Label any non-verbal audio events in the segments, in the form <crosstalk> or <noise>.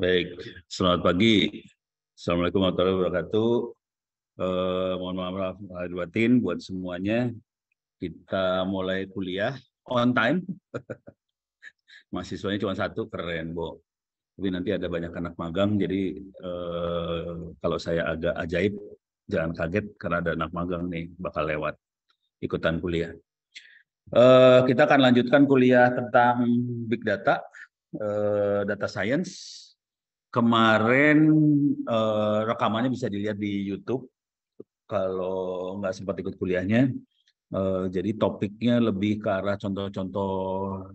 Baik, selamat pagi. Assalamualaikum warahmatullahi wabarakatuh. Eh, mohon maaf maaf lahir batin buat semuanya. Kita mulai kuliah on time. <laughs> Mahasiswanya cuma satu, keren, Bo. Tapi nanti ada banyak anak magang, jadi eh, kalau saya agak ajaib, jangan kaget karena ada anak magang nih bakal lewat ikutan kuliah. Eh, kita akan lanjutkan kuliah tentang big data, eh, data science Kemarin uh, rekamannya bisa dilihat di YouTube kalau nggak sempat ikut kuliahnya. uh, jadi topiknya lebih ke arah contoh-contoh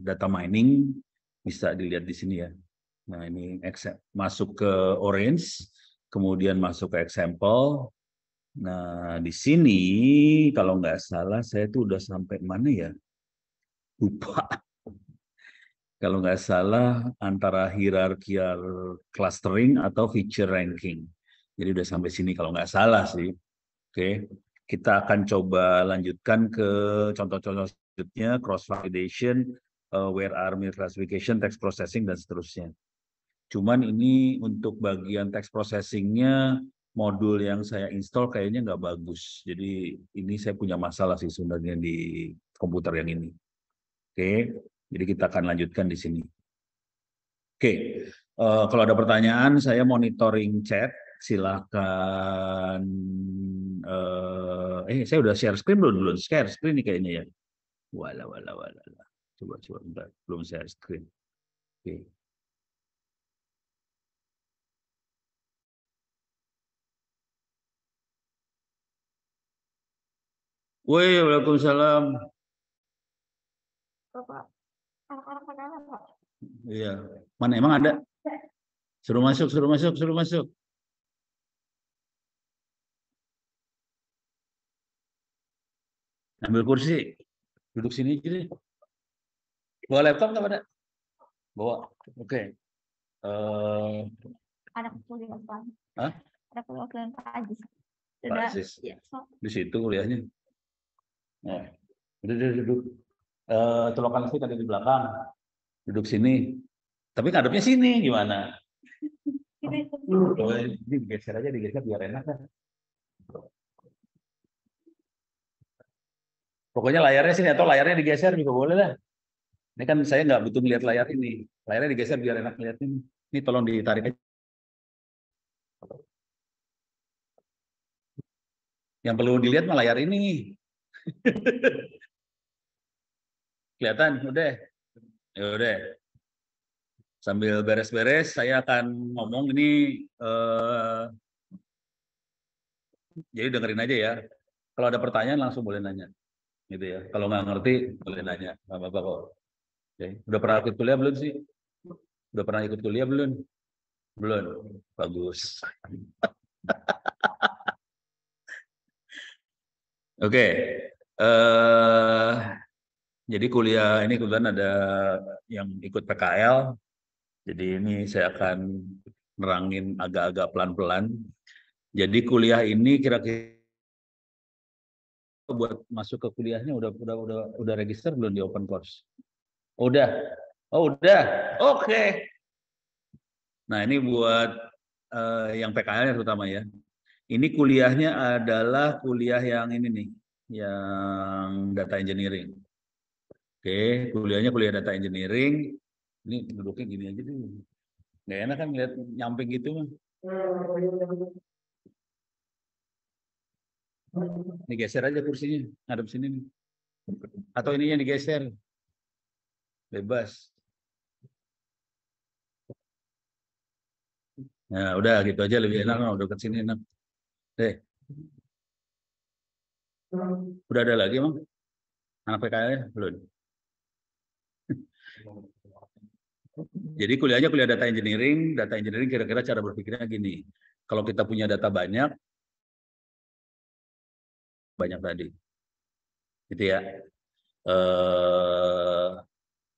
data mining bisa dilihat di sini ya. Nah ini masuk ke orange, kemudian masuk ke example. Nah di sini kalau nggak salah saya tuh udah sampai mana ya? Lupa kalau nggak salah antara hierarchical clustering atau feature ranking. Jadi udah sampai sini kalau nggak salah sih. Oke, kita akan coba lanjutkan ke contoh-contoh selanjutnya cross validation, uh, where are classification, text processing dan seterusnya. Cuman ini untuk bagian text processingnya modul yang saya install kayaknya nggak bagus. Jadi ini saya punya masalah sih sebenarnya di komputer yang ini. Oke, okay. Jadi kita akan lanjutkan di sini. Oke, okay. uh, eh, kalau ada pertanyaan saya monitoring chat, silakan. Uh, eh, saya udah share screen belum belum share screen nih kayaknya ya. Wala wala wala. Coba coba bentar. belum share screen. Oke. Okay. Woi, Waalaikumsalam. Bapak. Iya. Mana emang ada? Suruh masuk, suruh masuk, suruh masuk. Ambil kursi. Duduk sini aja deh. Bawa laptop nggak pada? Bawa. Oke. Okay. Uh... Eh, ada kuliah Pak. Hah? Ada kuliah Pak aja. Pak Ya. Di situ kuliahnya. Nah, udah duduk eh, colokan listrik ada di belakang, duduk sini. Tapi ngadepnya sini gimana? Ini iya. digeser aja, digeser biar enak kan. Pokoknya layarnya sini atau layarnya digeser juga boleh lah. Ini kan saya nggak butuh melihat layar ini. Layarnya digeser biar enak melihat ini. Ini tolong ditarik aja. Yang perlu dilihat malah layar ini. <laughs> Kelihatan? Udah. Ya udah. Sambil beres-beres saya akan ngomong ini eh, jadi dengerin aja ya. Kalau ada pertanyaan langsung boleh nanya. Gitu ya. Kalau nggak ngerti boleh nanya. Nggak apa-apa kok. Oke. Udah pernah ikut kuliah belum sih? Udah pernah ikut kuliah belum? Belum. Bagus. <laughs> Oke. Okay. Uh, eh, jadi kuliah ini kebetulan ada yang ikut PKL. Jadi ini saya akan nerangin agak-agak pelan-pelan. Jadi kuliah ini kira-kira buat masuk ke kuliahnya udah udah udah udah register belum di open course? Udah. Oh, udah. Oke. Okay. Nah, ini buat uh, yang PKL terutama ya. Ini kuliahnya adalah kuliah yang ini nih, yang data engineering. Oke, kuliahnya kuliah data engineering. Ini duduknya gini aja deh. Gak enak kan lihat nyamping gitu mah. Ini geser aja kursinya, ngadep sini nih. Atau ininya digeser. Bebas. Nah, udah gitu aja lebih enak lah, udah ke sini enak. Deh. Udah ada lagi, Mang? Anak PKL ya? Belum. Jadi kuliahnya kuliah data engineering, data engineering kira-kira cara berpikirnya gini. Kalau kita punya data banyak, banyak tadi, gitu ya. E,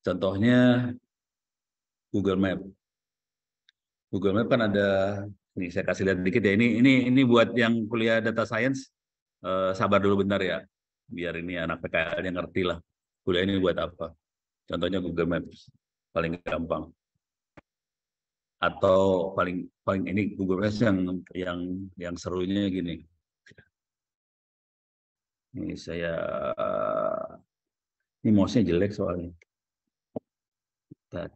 contohnya Google Map. Google Map kan ada, ini saya kasih lihat dikit ya. Ini ini ini buat yang kuliah data science, e, sabar dulu bentar ya, biar ini anak PKL yang ngerti lah kuliah ini buat apa. Contohnya Google Maps paling gampang atau paling paling ini Google Maps yang yang yang serunya gini. Ini saya ini mouse-nya jelek soalnya. Bentar.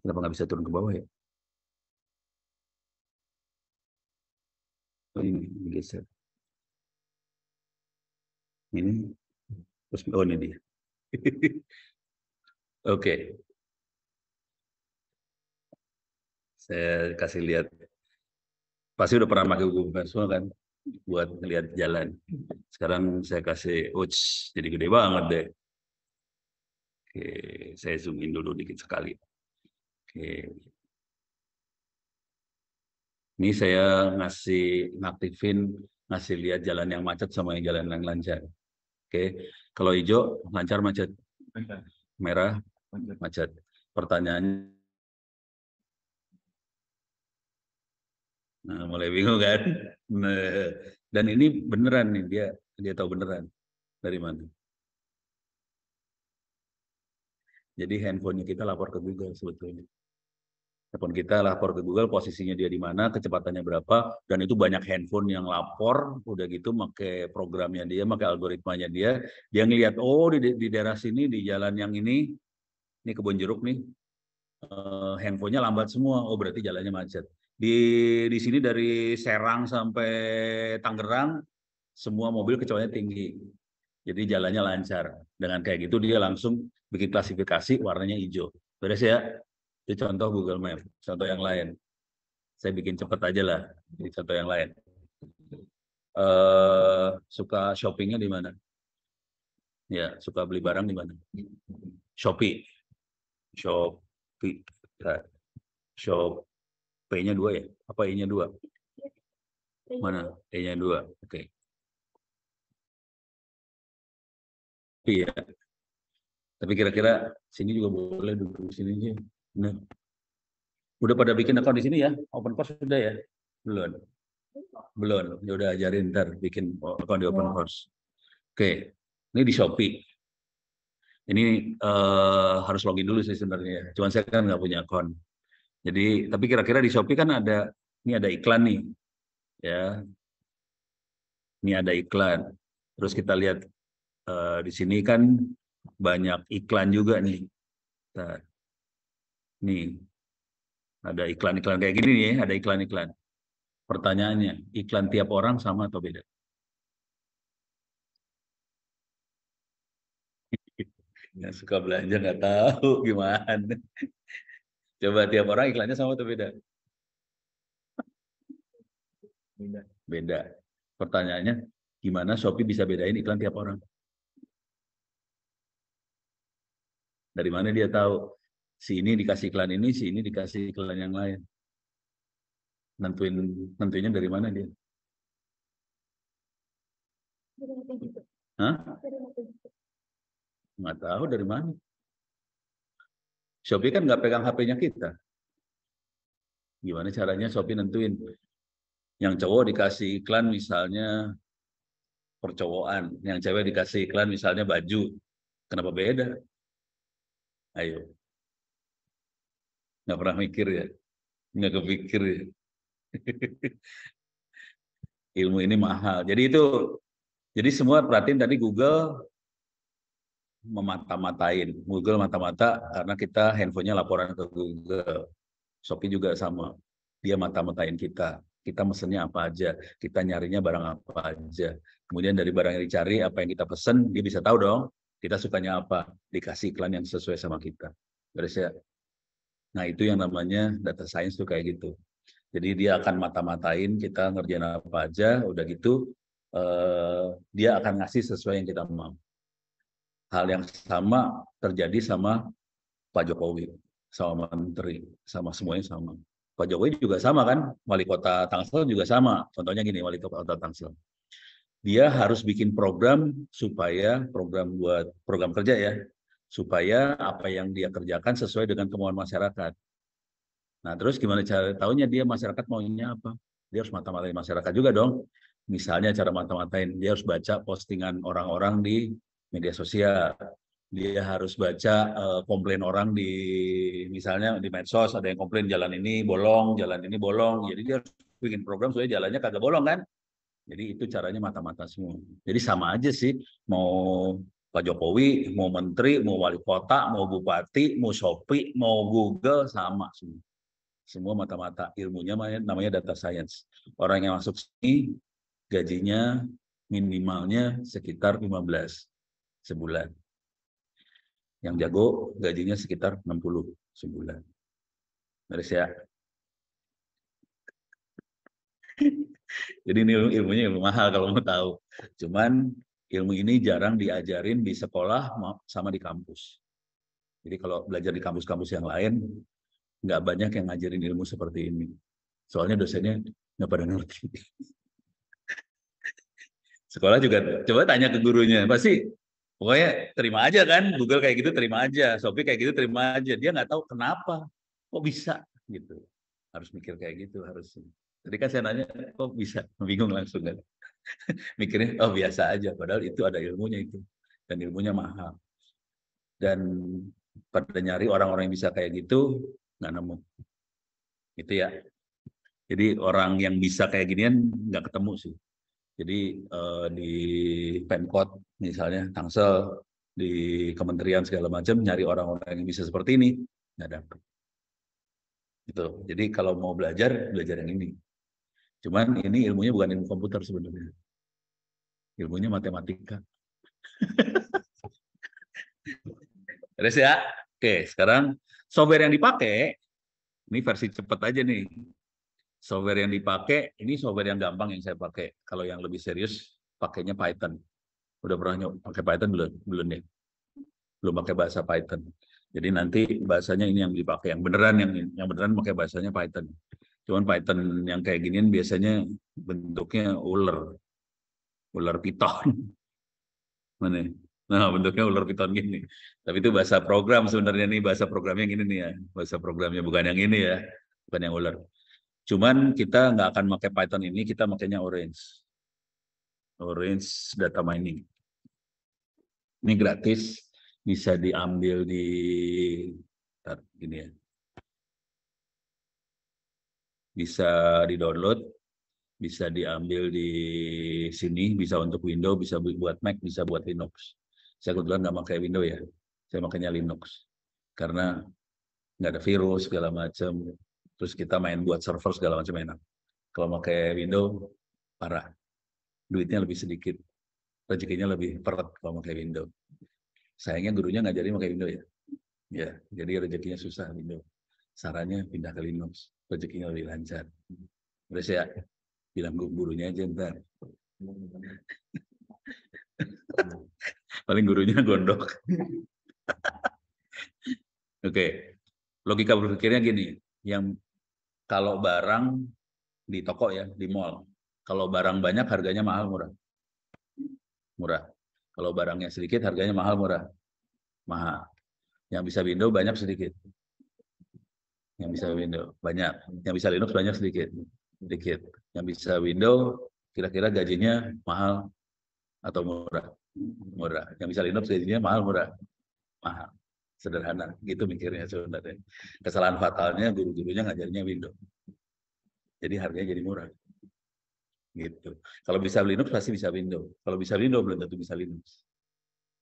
Kenapa nggak bisa turun ke bawah ya? Oh, ini geser. Ini terus oh ini dia. <laughs> Oke. Okay. Saya kasih lihat. Pasti udah pernah pakai Google Visual kan? Buat lihat jalan. Sekarang saya kasih watch, jadi gede banget deh. Oke, saya zoomin dulu dikit sekali. Oke. Ini saya ngasih ngaktifin ngasih lihat jalan yang macet sama yang jalan yang lancar. Oke, kalau hijau lancar macet, merah macet. Pertanyaannya, nah, mulai bingung kan? Nah, dan ini beneran nih dia dia tahu beneran dari mana. Jadi handphonenya kita lapor ke Google sebetulnya telepon kita lapor ke Google posisinya dia di mana kecepatannya berapa dan itu banyak handphone yang lapor udah gitu pakai programnya dia pakai algoritmanya dia dia ngelihat oh di, di daerah sini di jalan yang ini ini kebun jeruk nih uh, handphonenya lambat semua oh berarti jalannya macet di di sini dari Serang sampai Tangerang semua mobil kecuali tinggi jadi jalannya lancar dengan kayak gitu dia langsung bikin klasifikasi warnanya hijau beres ya itu contoh Google Map, contoh yang lain. Saya bikin cepat aja lah, jadi contoh yang lain. Uh, suka shoppingnya di mana? Ya, suka beli barang di mana? Shopee. Shopee. Ya. Shopee. shop nya dua ya? Apa E-nya dua? Mana? E-nya dua. Oke. Okay. Iya. Tapi kira-kira sini juga boleh duduk sini sih. Nah. Udah pada bikin account di sini ya? Open course sudah ya? Belum. Belum. Ya udah ajarin ntar bikin account di open ya. course. Oke. Ini di Shopee. Ini uh, harus login dulu sih sebenarnya. Ya. Cuman saya kan nggak punya account. Jadi tapi kira-kira di Shopee kan ada ini ada iklan nih. Ya. Ini ada iklan. Terus kita lihat uh, di sini kan banyak iklan juga nih. Bentar. Nih, ada iklan-iklan kayak gini nih, ya, ada iklan-iklan. Pertanyaannya, iklan tiap orang sama atau beda? <laughs> Yang suka belanja nggak tahu gimana. Coba tiap orang iklannya sama atau beda? Beda. Beda. Pertanyaannya, gimana Shopee bisa bedain iklan tiap orang? Dari mana dia tahu si ini dikasih iklan ini, si ini dikasih iklan yang lain. Nentuin tentunya dari mana dia? Gitu? Hah? Gitu? Nggak tahu dari mana. Shopee kan nggak pegang HP-nya kita. Gimana caranya Shopee nentuin? Yang cowok dikasih iklan misalnya percowokan, yang cewek dikasih iklan misalnya baju. Kenapa beda? Ayo. Nggak pernah mikir ya. Nggak kepikir ya. <laughs> Ilmu ini mahal. Jadi itu, jadi semua perhatiin tadi Google memata-matain. Google mata-mata karena kita handphonenya laporan ke Google. Shopee juga sama. Dia mata-matain kita. Kita mesennya apa aja, kita nyarinya barang apa aja. Kemudian dari barang yang dicari, apa yang kita pesen, dia bisa tahu dong kita sukanya apa, dikasih iklan yang sesuai sama kita. Dari ya. Nah, itu yang namanya data science tuh kayak gitu. Jadi dia akan mata-matain kita ngerjain apa aja, udah gitu eh, dia akan ngasih sesuai yang kita mau. Hal yang sama terjadi sama Pak Jokowi, sama menteri, sama semuanya sama. Pak Jokowi juga sama kan, wali kota Tangsel juga sama. Contohnya gini, wali kota Tangsel. Dia harus bikin program supaya program buat program kerja ya, supaya apa yang dia kerjakan sesuai dengan kemauan masyarakat. Nah, terus gimana cara tahunya dia masyarakat maunya apa? Dia harus mata-matain masyarakat juga dong. Misalnya cara mata-matain, dia harus baca postingan orang-orang di media sosial. Dia harus baca uh, komplain orang di misalnya di medsos ada yang komplain jalan ini bolong, jalan ini bolong. Jadi dia harus bikin program supaya jalannya kagak bolong kan. Jadi itu caranya mata-mata semua. Jadi sama aja sih mau Pak Jokowi, mau menteri, mau wali kota, mau bupati, mau Shopee, mau Google, sama semua. Semua mata-mata ilmunya namanya data science. Orang yang masuk sini gajinya minimalnya sekitar 15 sebulan. Yang jago gajinya sekitar 60 sebulan. Beres ya? <laughs> Jadi ini ilmunya ilmu mahal kalau mau tahu. Cuman ilmu ini jarang diajarin di sekolah sama di kampus. Jadi kalau belajar di kampus-kampus yang lain, nggak banyak yang ngajarin ilmu seperti ini. Soalnya dosennya nggak pada ngerti. <laughs> sekolah juga coba tanya ke gurunya, pasti pokoknya terima aja kan, Google kayak gitu terima aja, Shopee kayak gitu terima aja. Dia nggak tahu kenapa, kok bisa gitu. Harus mikir kayak gitu harus. Tadi kan saya nanya, kok bisa? Bingung langsung kan. <laughs> mikirnya oh biasa aja padahal itu ada ilmunya itu dan ilmunya mahal dan pada nyari orang-orang yang bisa kayak gitu nggak nemu gitu ya jadi orang yang bisa kayak ginian nggak ketemu sih jadi eh, di pemkot misalnya tangsel di kementerian segala macam nyari orang-orang yang bisa seperti ini nggak dapet gitu jadi kalau mau belajar belajar yang ini Cuman ini ilmunya bukan ilmu komputer sebenarnya. Ilmunya matematika. <laughs> Terus ya. Oke, sekarang software yang dipakai ini versi cepat aja nih. Software yang dipakai ini software yang gampang yang saya pakai. Kalau yang lebih serius pakainya Python. Udah pernah pakai Python belum? Belum nih. Belum pakai bahasa Python. Jadi nanti bahasanya ini yang dipakai yang beneran yang yang beneran pakai bahasanya Python. Cuman Python yang kayak gini biasanya bentuknya ular. Ular piton. <laughs> Mana? Nah, bentuknya ular piton gini. Tapi itu bahasa program sebenarnya nih, bahasa programnya ini nih ya. Bahasa programnya bukan yang ini ya, bukan yang ular. Cuman kita nggak akan pakai Python ini, kita makainya Orange. Orange data mining. Ini gratis, bisa diambil di ini gini ya bisa di-download, bisa diambil di sini, bisa untuk Windows, bisa buat Mac, bisa buat Linux. Saya kebetulan nggak pakai Windows ya, saya makanya Linux. Karena nggak ada virus, segala macam. Terus kita main buat server, segala macam enak. Kalau pakai Windows, parah. Duitnya lebih sedikit, rezekinya lebih peret kalau pakai Windows. Sayangnya gurunya nggak jadi pakai Windows ya. Ya, jadi rezekinya susah Windows. Sarannya pindah ke Linux rezekinya lebih lancar. Hmm. Udah saya bilang gurunya aja ntar. Hmm. Paling gurunya gondok. Oke, okay. logika berpikirnya gini, yang kalau barang di toko ya, di mall, kalau barang banyak harganya mahal murah, murah. Kalau barangnya sedikit harganya mahal murah, mahal. Yang bisa bindo banyak sedikit, yang bisa Windows banyak, yang bisa Linux banyak sedikit, sedikit. Yang bisa Windows kira-kira gajinya mahal atau murah, murah. Yang bisa Linux gajinya mahal murah, mahal, sederhana. Gitu mikirnya sebenarnya. Kesalahan fatalnya guru-gurunya ngajarnya Windows, jadi harganya jadi murah. Gitu. Kalau bisa Linux pasti bisa Windows. Kalau bisa Windows belum tentu bisa Linux.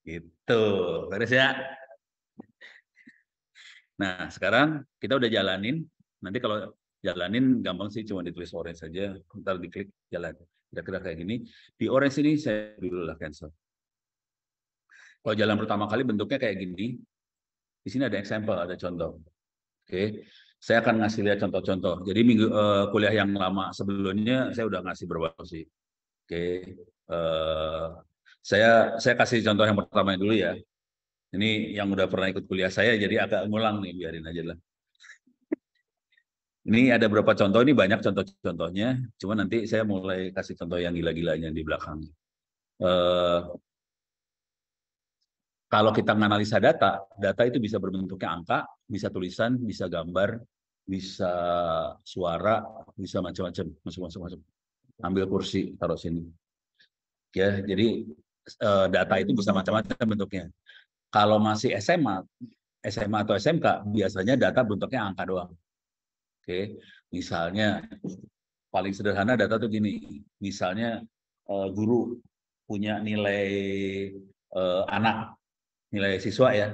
Gitu. Beres ya? Nah, sekarang kita udah jalanin. Nanti kalau jalanin gampang sih cuma ditulis orange saja, ntar diklik jalan. Kira-kira kayak gini. Di orange ini saya dulu lah cancel. Kalau jalan pertama kali bentuknya kayak gini. Di sini ada example, ada contoh. Oke. Okay. Saya akan ngasih lihat contoh-contoh. Jadi minggu uh, kuliah yang lama sebelumnya saya udah ngasih berapa sih. Oke. Okay. Uh, eh, saya saya kasih contoh yang pertama dulu ya. Ini yang udah pernah ikut kuliah saya jadi agak ngulang nih biarin aja lah. Ini ada beberapa contoh, ini banyak contoh-contohnya. Cuma nanti saya mulai kasih contoh yang gila-gilanya di belakang. Uh, kalau kita menganalisa data, data itu bisa berbentuknya angka, bisa tulisan, bisa gambar, bisa suara, bisa macam-macam, masuk-masuk-masuk. Ambil kursi, taruh sini. Ya, jadi eh, data itu bisa macam-macam bentuknya. Kalau masih SMA, SMA atau SMK biasanya data bentuknya angka doang. Oke, misalnya paling sederhana data tuh gini, misalnya eh, guru punya nilai uh, anak, nilai siswa ya,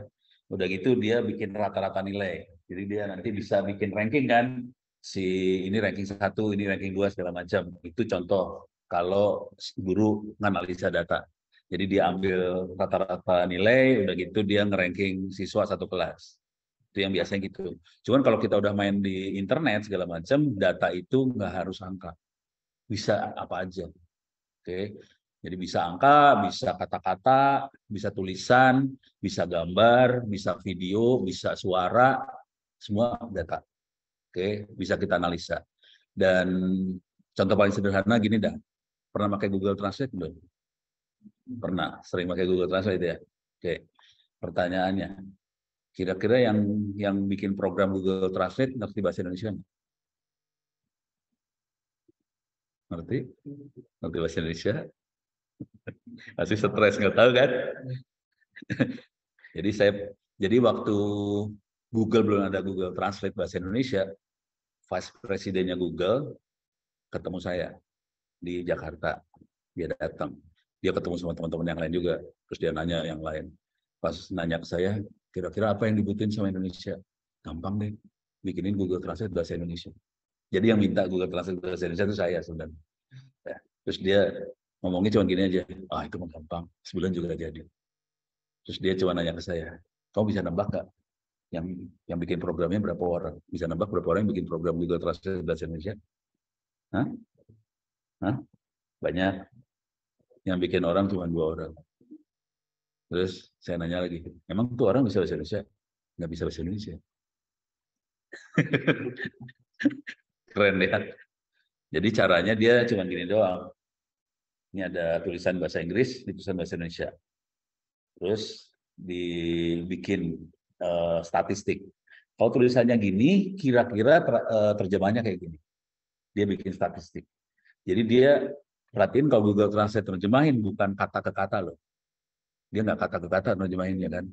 udah gitu dia bikin rata-rata nilai, jadi dia nanti bisa bikin ranking kan, si ini ranking satu, ini ranking dua segala macam, itu contoh kalau guru menganalisa data. Jadi dia ambil rata-rata nilai, udah gitu dia ngeranking siswa satu kelas. Itu yang biasanya gitu. Cuman kalau kita udah main di internet segala macam, data itu nggak harus angka. Bisa apa aja. Oke. Jadi bisa angka, bisa kata-kata, bisa tulisan, bisa gambar, bisa video, bisa suara, semua data. Oke, bisa kita analisa. Dan contoh paling sederhana gini dah. Pernah pakai Google Translate belum? Pernah, sering pakai Google Translate ya. Oke, pertanyaannya. Kira-kira yang yang bikin program Google Translate ngerti bahasa Indonesia Ngerti? Ngerti bahasa Indonesia? Masih <laughs> stres nggak tahu kan? <laughs> jadi saya jadi waktu Google belum ada Google Translate bahasa Indonesia, Vice Presidennya Google ketemu saya di Jakarta. Dia datang dia ketemu sama teman-teman yang lain juga terus dia nanya yang lain pas nanya ke saya kira-kira apa yang dibutuhin sama Indonesia gampang deh bikinin Google Translate bahasa Indonesia jadi yang minta Google Translate bahasa Indonesia itu saya sebenarnya ya, terus dia ngomongnya cuma gini aja ah itu gampang sebulan juga jadi terus dia cuma nanya ke saya kamu bisa nambah nggak yang yang bikin programnya berapa orang bisa nambah berapa orang yang bikin program Google Translate bahasa Indonesia Hah? Hah? banyak yang bikin orang cuma dua orang. Terus saya nanya lagi, emang tuh orang bisa bahasa Indonesia? Nggak bisa bahasa Indonesia. <laughs> Keren ya. Jadi caranya dia cuma gini doang. Ini ada tulisan bahasa Inggris, di tulisan bahasa Indonesia. Terus dibikin uh, statistik. Kalau tulisannya gini, kira-kira ter, uh, terjemahannya kayak gini. Dia bikin statistik. Jadi dia Perhatiin kalau Google Translate terjemahin bukan kata ke kata loh. Dia nggak kata ke kata terjemahinnya kan.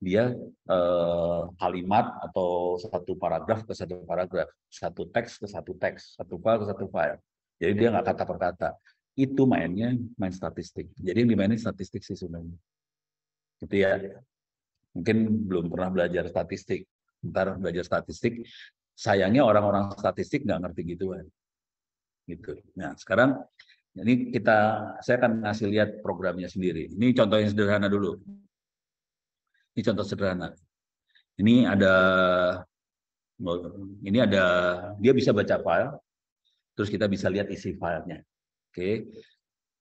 Dia eh, kalimat atau satu paragraf ke satu paragraf, satu teks ke satu teks, satu file ke satu file. Jadi dia nggak kata per kata. Itu mainnya main statistik. Jadi yang dimainin statistik sih sebenarnya. Gitu ya. Mungkin belum pernah belajar statistik. Ntar belajar statistik, sayangnya orang-orang statistik nggak ngerti gituan. Gitu. Nah sekarang ini kita, saya akan ngasih lihat programnya sendiri. Ini contoh yang sederhana dulu. Ini contoh sederhana. Ini ada, ini ada, dia bisa baca file, terus kita bisa lihat isi filenya. Oke,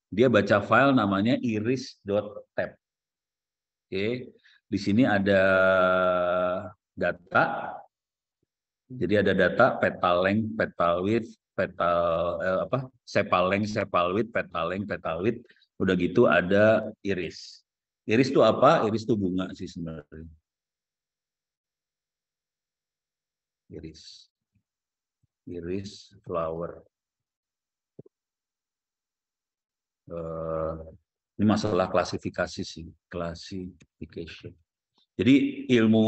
dia baca file namanya iris.tab. Oke, di sini ada data, jadi ada data petal length, petal width, petal eh, apa sepaleng sepalwit petaleng petalwit udah gitu ada iris iris tuh apa iris tuh bunga sih sebenarnya iris iris flower uh, ini masalah klasifikasi sih classification jadi ilmu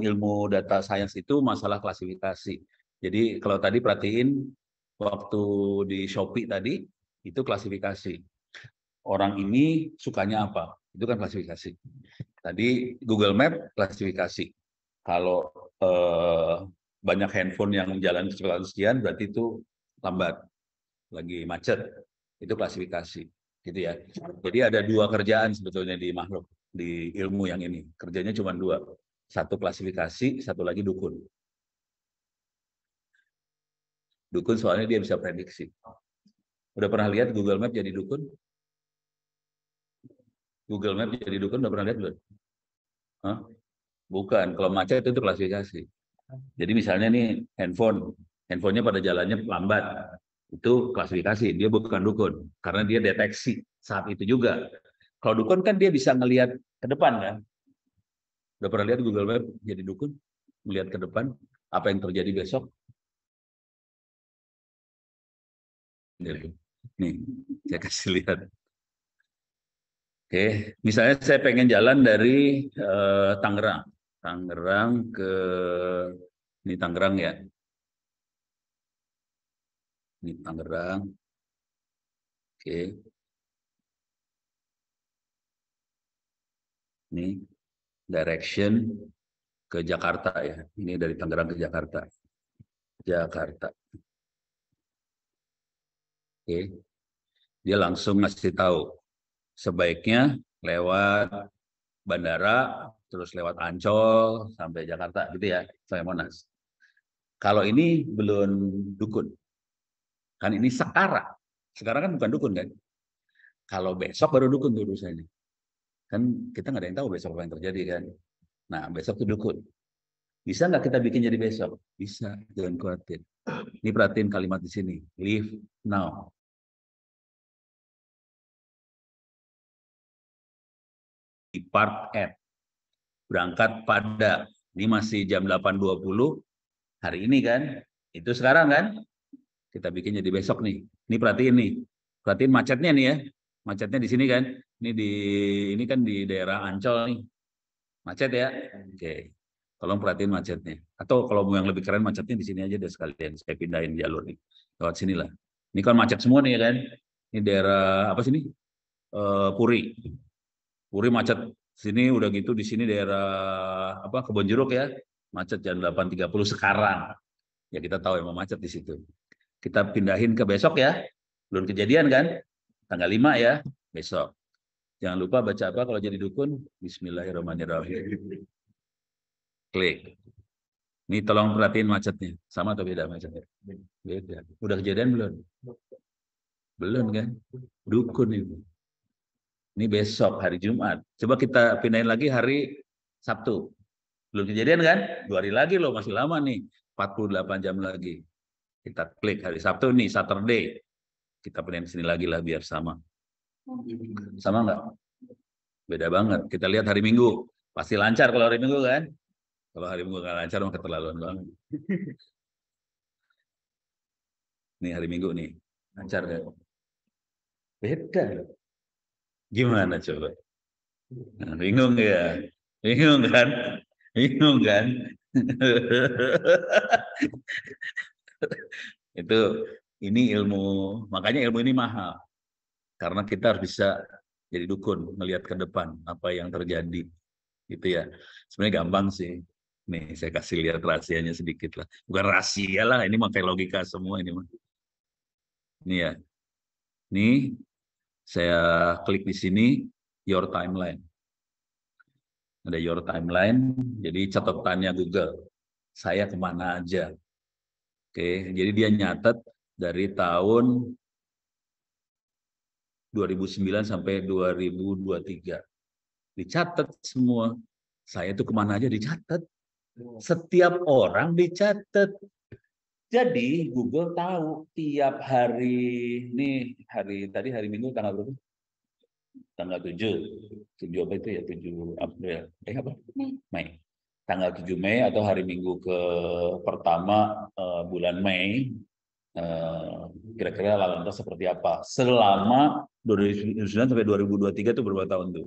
ilmu data science itu masalah klasifikasi jadi kalau tadi perhatiin waktu di Shopee tadi itu klasifikasi. Orang ini sukanya apa? Itu kan klasifikasi. Tadi Google Map klasifikasi. Kalau eh, banyak handphone yang jalan kecepatan sekian berarti itu lambat. Lagi macet. Itu klasifikasi. Gitu ya. Jadi ada dua kerjaan sebetulnya di makhluk di ilmu yang ini. Kerjanya cuma dua. Satu klasifikasi, satu lagi dukun. Dukun soalnya dia bisa prediksi. Udah pernah lihat Google Map jadi dukun? Google Map jadi dukun udah pernah lihat belum? Hah? Bukan, kalau macet itu klasifikasi. Jadi misalnya nih handphone, handphonenya pada jalannya lambat, itu klasifikasi, dia bukan dukun. Karena dia deteksi saat itu juga. Kalau dukun kan dia bisa ngelihat ke depan kan? Udah pernah lihat Google Map jadi dukun? Melihat ke depan, apa yang terjadi besok? Nih, saya kasih lihat. Oke, misalnya saya pengen jalan dari uh, Tangerang. Tangerang ke ini Tangerang ya. Ini Tangerang. Oke. Ini direction ke Jakarta ya. Ini dari Tangerang ke Jakarta. Jakarta. Oke. dia langsung ngasih tahu sebaiknya lewat bandara terus lewat Ancol sampai Jakarta gitu ya sampai Monas. Kalau ini belum dukun, kan ini sekarang. Sekarang kan bukan dukun kan? Kalau besok baru dukun tuh urusannya. Kan kita nggak ada yang tahu besok apa yang terjadi kan? Nah besok tuh dukun. Bisa nggak kita bikin jadi besok? Bisa, jangan khawatir. Ini perhatiin kalimat di sini. Live now. di part at berangkat pada ini masih jam 8.20 hari ini kan itu sekarang kan kita bikin jadi besok nih ini perhatiin nih perhatiin macetnya nih ya macetnya di sini kan ini di ini kan di daerah Ancol nih macet ya oke tolong perhatiin macetnya atau kalau mau yang lebih keren macetnya di sini aja deh sekalian saya pindahin jalur nih lewat sini lah ini kan macet semua nih ya kan ini daerah apa sini uh, eh, Puri Puri macet sini udah gitu di sini daerah apa Kebon Jeruk ya macet jam 8.30 sekarang ya kita tahu emang macet di situ kita pindahin ke besok ya belum kejadian kan tanggal 5 ya besok jangan lupa baca apa kalau jadi dukun Bismillahirrahmanirrahim klik ini tolong perhatiin macetnya sama atau beda macetnya beda udah kejadian belum belum kan dukun itu ini besok hari Jumat. Coba kita pindahin lagi hari Sabtu. Belum kejadian kan? Dua hari lagi loh, masih lama nih. 48 jam lagi. Kita klik hari Sabtu nih, Saturday. Kita pindahin sini lagi lah biar sama. Sama nggak? Beda banget. Kita lihat hari Minggu. Pasti lancar kalau hari Minggu kan? Kalau hari Minggu nggak lancar, maka keterlaluan banget. Nih hari Minggu nih, lancar kan? Beda loh. Gimana hmm. coba? Nah, bingung ya? Bingung kan? Bingung kan? <laughs> itu ini ilmu makanya ilmu ini mahal karena kita harus bisa jadi dukun melihat ke depan apa yang terjadi gitu ya sebenarnya gampang sih nih saya kasih lihat rahasianya sedikit lah bukan rahasia lah ini pakai logika semua ini mah ini ya nih saya klik di sini, your timeline. Ada your timeline, jadi catatannya Google. Saya kemana aja. Oke, jadi dia nyatet dari tahun 2009 sampai 2023. Dicatat semua. Saya itu kemana aja dicatat. Setiap orang dicatat. Jadi Google tahu tiap hari nih hari tadi hari Minggu tanggal berapa? Tanggal 7. 7 apa itu ya? 7 April. Eh apa? Mei. Tanggal 7 Mei atau hari Minggu ke pertama uh, eh, bulan Mei eh, kira-kira lalu lintas seperti apa? Selama 2009 sampai 2023 itu berapa tahun tuh?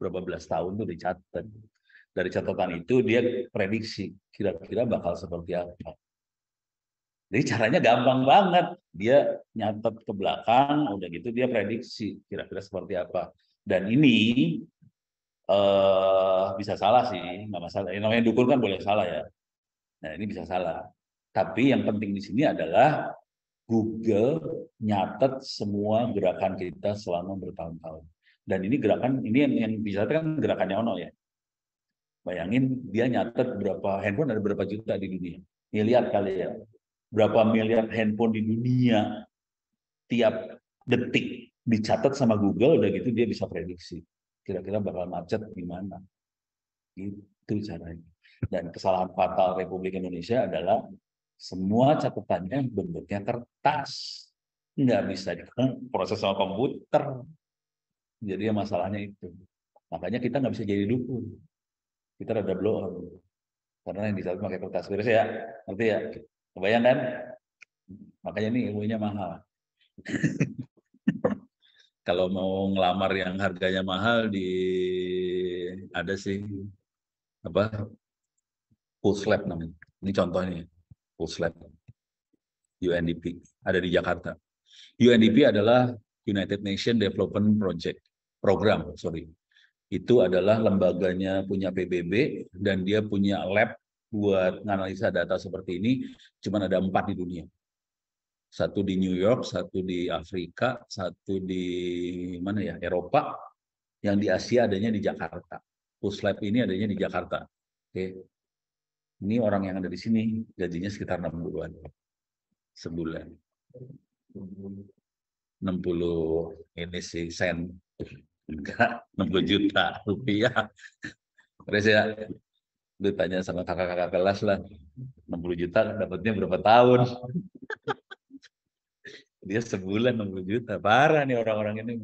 Berapa belas tahun tuh dicatat. Dari catatan itu dia prediksi kira-kira bakal seperti apa jadi caranya gampang banget. Dia nyatet ke belakang, udah gitu dia prediksi kira-kira seperti apa. Dan ini uh, bisa salah sih, nggak masalah. Yang namanya dukun kan boleh salah ya. Nah ini bisa salah. Tapi yang penting di sini adalah Google nyatet semua gerakan kita selama bertahun-tahun. Dan ini gerakan, ini yang, yang bisa kan gerakannya Ono ya. Bayangin dia nyatet berapa handphone ada berapa juta di dunia. Miliar kali ya berapa miliar handphone di dunia tiap detik dicatat sama Google udah gitu dia bisa prediksi kira-kira bakal macet di mana itu caranya dan kesalahan fatal Republik Indonesia adalah semua catatannya bentuknya kertas nggak bisa proses sama komputer jadi masalahnya itu makanya kita nggak bisa jadi dukun kita ada blow karena yang dicatat pakai kertas beres ya nanti ya Kebayang kan? Makanya ini ilmunya mahal. <laughs> Kalau mau ngelamar yang harganya mahal di ada sih apa full slab namanya. Ini contohnya full slab UNDP ada di Jakarta. UNDP adalah United Nations Development Project program sorry itu adalah lembaganya punya PBB dan dia punya lab buat menganalisa data seperti ini cuma ada empat di dunia. Satu di New York, satu di Afrika, satu di mana ya Eropa, yang di Asia adanya di Jakarta. Puslab ini adanya di Jakarta. Oke. Ini orang yang ada di sini gajinya sekitar enam puluh an sebulan. 60 ini sih sen enggak 60 juta rupiah. Terus ya Lu tanya sama kakak-kakak kelas lah, 60 juta dapatnya berapa tahun? <laughs> Dia sebulan 60 juta, parah nih orang-orang ini.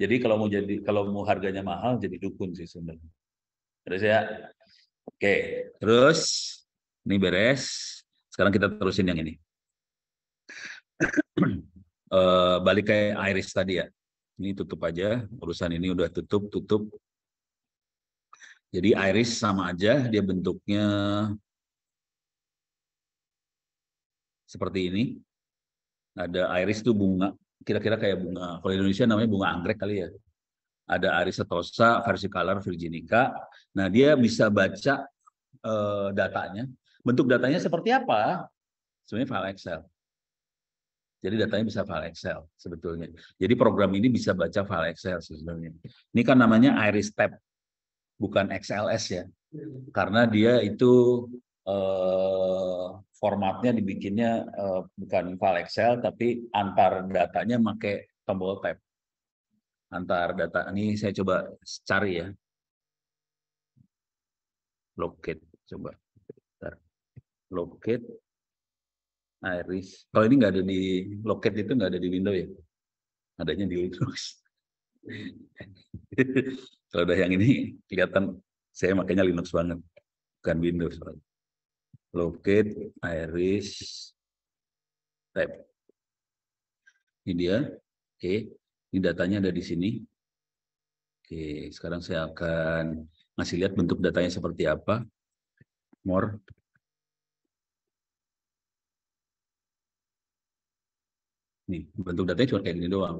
Jadi kalau mau jadi kalau mau harganya mahal jadi dukun sih sebenarnya. Terus ya, oke. Terus ini beres. Sekarang kita terusin yang ini. uh, <clears throat> balik ke Iris tadi ya. Ini tutup aja urusan ini udah tutup tutup jadi iris sama aja, dia bentuknya seperti ini. Ada iris tuh bunga, kira-kira kayak bunga. Kalau Indonesia namanya bunga anggrek kali ya. Ada iris setosa, versi Color virginica. Nah, dia bisa baca uh, datanya. Bentuk datanya seperti apa? Sebenarnya file Excel. Jadi datanya bisa file Excel sebetulnya. Jadi program ini bisa baca file Excel sebenarnya. Ini kan namanya iris tab bukan XLS ya, hmm. karena dia itu eh, formatnya dibikinnya eh, bukan file Excel tapi antar datanya pakai tombol tab. Antar data ini saya coba cari ya. Locate coba. Locate Iris. Kalau ini nggak ada di Loket itu nggak ada di window ya. Adanya di Linux. <laughs> Kalau udah yang ini kelihatan saya makanya Linux banget, bukan Windows. Loket, Iris tab. Ini dia. Oke, ini datanya ada di sini. Oke, sekarang saya akan ngasih lihat bentuk datanya seperti apa. More. Nih, bentuk datanya cuma kayak gini doang.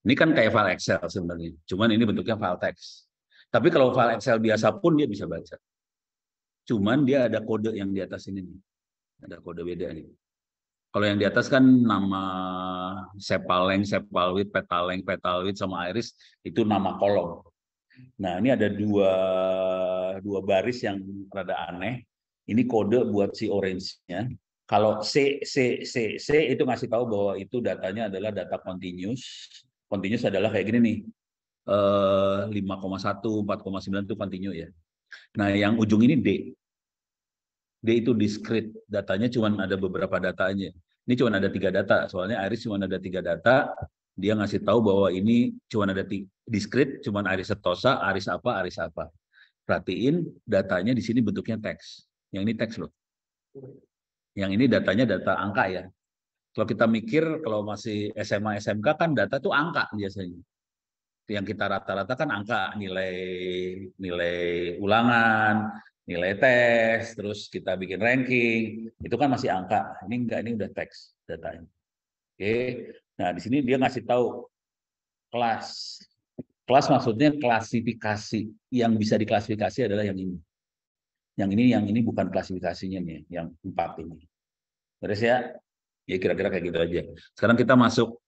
Ini kan kayak file Excel sebenarnya, cuman ini bentuknya file teks. Tapi kalau file Excel biasa pun dia bisa baca. Cuman dia ada kode yang di atas ini nih. Ada kode beda nih. Kalau yang di atas kan nama sepaleng, sepalwit, petaleng, petalwit, sama iris itu nama kolom. Nah ini ada dua dua baris yang rada aneh. Ini kode buat si orange-nya. Kalau C, C, C, C itu ngasih tahu bahwa itu datanya adalah data continuous continuous adalah kayak gini nih. 5,1, 4,9 itu continue ya. Nah, yang ujung ini D. D itu discrete, datanya cuma ada beberapa datanya. Ini cuma ada tiga data, soalnya Iris cuma ada tiga data, dia ngasih tahu bahwa ini cuma ada discrete, cuma Iris Setosa, Iris apa, Iris apa. Perhatiin datanya di sini bentuknya teks. Yang ini teks loh. Yang ini datanya data angka ya. Kalau kita mikir kalau masih SMA SMK kan data itu angka biasanya. Yang kita rata-rata kan angka nilai nilai ulangan, nilai tes, terus kita bikin ranking, itu kan masih angka. Ini enggak, ini udah teks datanya. Oke. Nah, di sini dia ngasih tahu kelas. Kelas maksudnya klasifikasi. Yang bisa diklasifikasi adalah yang ini. Yang ini, yang ini bukan klasifikasinya nih, yang empat ini. Beres ya? Ya kira-kira kayak gitu aja. Sekarang kita masuk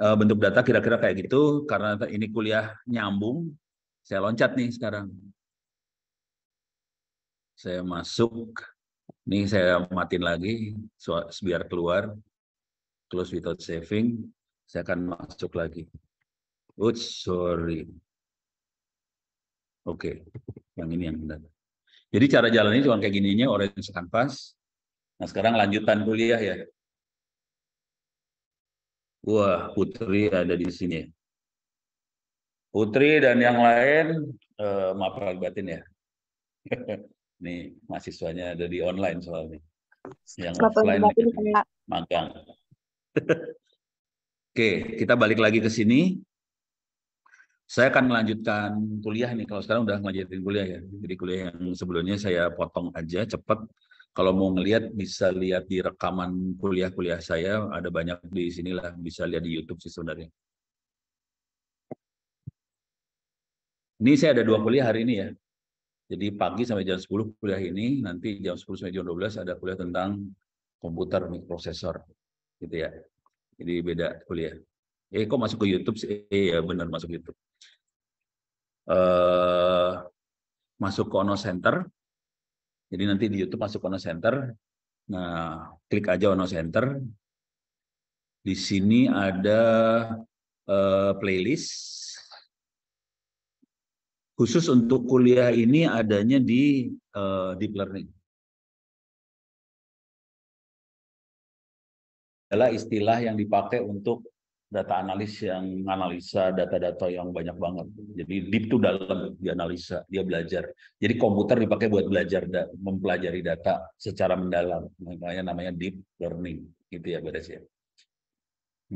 uh, bentuk data kira-kira kayak gitu karena ini kuliah nyambung. Saya loncat nih sekarang. Saya masuk. Nih saya matiin lagi biar keluar. Close without saving. Saya akan masuk lagi. Oops, sorry. Oke, okay. yang ini yang benar. Jadi cara jalannya cuma kayak gininya, orange canvas. Nah sekarang lanjutan kuliah ya. Wah, Putri ada di sini. Putri dan yang lain, eh, maaf lahir batin ya. Ini <laughs> mahasiswanya ada di online soalnya. Yang offline magang. <laughs> Oke, kita balik lagi ke sini. Saya akan melanjutkan kuliah nih. Kalau sekarang udah melanjutkan kuliah ya. Jadi kuliah yang sebelumnya saya potong aja cepat kalau mau ngelihat bisa lihat di rekaman kuliah-kuliah saya ada banyak di sinilah bisa lihat di YouTube sih sebenarnya. Ini saya ada dua kuliah hari ini ya. Jadi pagi sampai jam 10 kuliah ini, nanti jam 10 sampai jam 12 ada kuliah tentang komputer mikroprosesor gitu ya. Jadi beda kuliah. Eh kok masuk ke YouTube sih? Eh ya benar masuk YouTube. Eh uh, masuk ke Ono Center, jadi nanti di YouTube masuk Ono Center. Nah, klik aja Ono Center. Di sini ada uh, playlist. Khusus untuk kuliah ini adanya di uh, deep learning. Adalah istilah yang dipakai untuk data analis yang menganalisa data-data yang banyak banget. Jadi deep itu dalam dianalisa, dia belajar. Jadi komputer dipakai buat belajar dan mempelajari data secara mendalam. Makanya namanya deep learning. Gitu ya beres ya.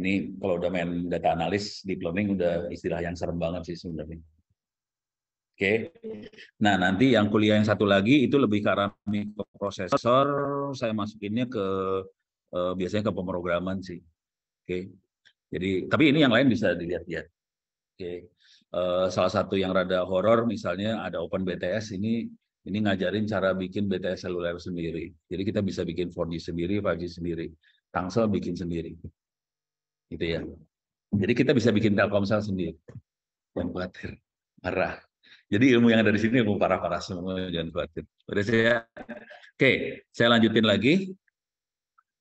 Ini kalau udah main data analis, deep learning udah istilah yang serem banget sih sebenarnya. Oke. Okay. Nah, nanti yang kuliah yang satu lagi itu lebih ke arah mikroprosesor. Saya masukinnya ke eh, biasanya ke pemrograman sih. Oke. Okay. Jadi tapi ini yang lain bisa dilihat-lihat. Oke. Okay. Uh, eh, salah satu yang rada horor misalnya ada Open BTS ini ini ngajarin cara bikin BTS seluler sendiri. Jadi kita bisa bikin 4G sendiri, 5G sendiri. Tangsel bikin sendiri. Gitu ya. Jadi kita bisa bikin Telkomsel sendiri. Jangan khawatir. Marah. Jadi ilmu yang ada di sini ilmu parah-parah semua, jangan khawatir. Oke, okay. Oke, saya lanjutin lagi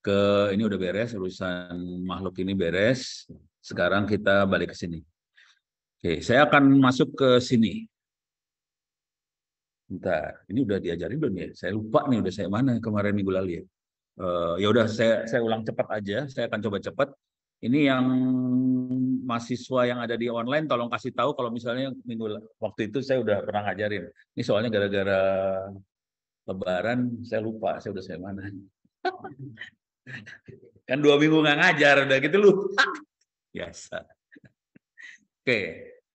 ke ini udah beres urusan makhluk ini beres. Sekarang kita balik ke sini. Oke, saya akan masuk ke sini. Bentar, ini udah diajarin belum ya? Saya lupa nih udah saya mana kemarin minggu lalu ya. Uh, ya udah saya saya ulang cepat aja. Saya akan coba cepat. Ini yang mahasiswa yang ada di online tolong kasih tahu kalau misalnya minggu waktu itu saya udah pernah ngajarin. Ini soalnya gara-gara lebaran saya lupa saya udah saya mana. <laughs> Kan dua minggu nggak ngajar, udah gitu lu. <laughs> Biasa. Oke,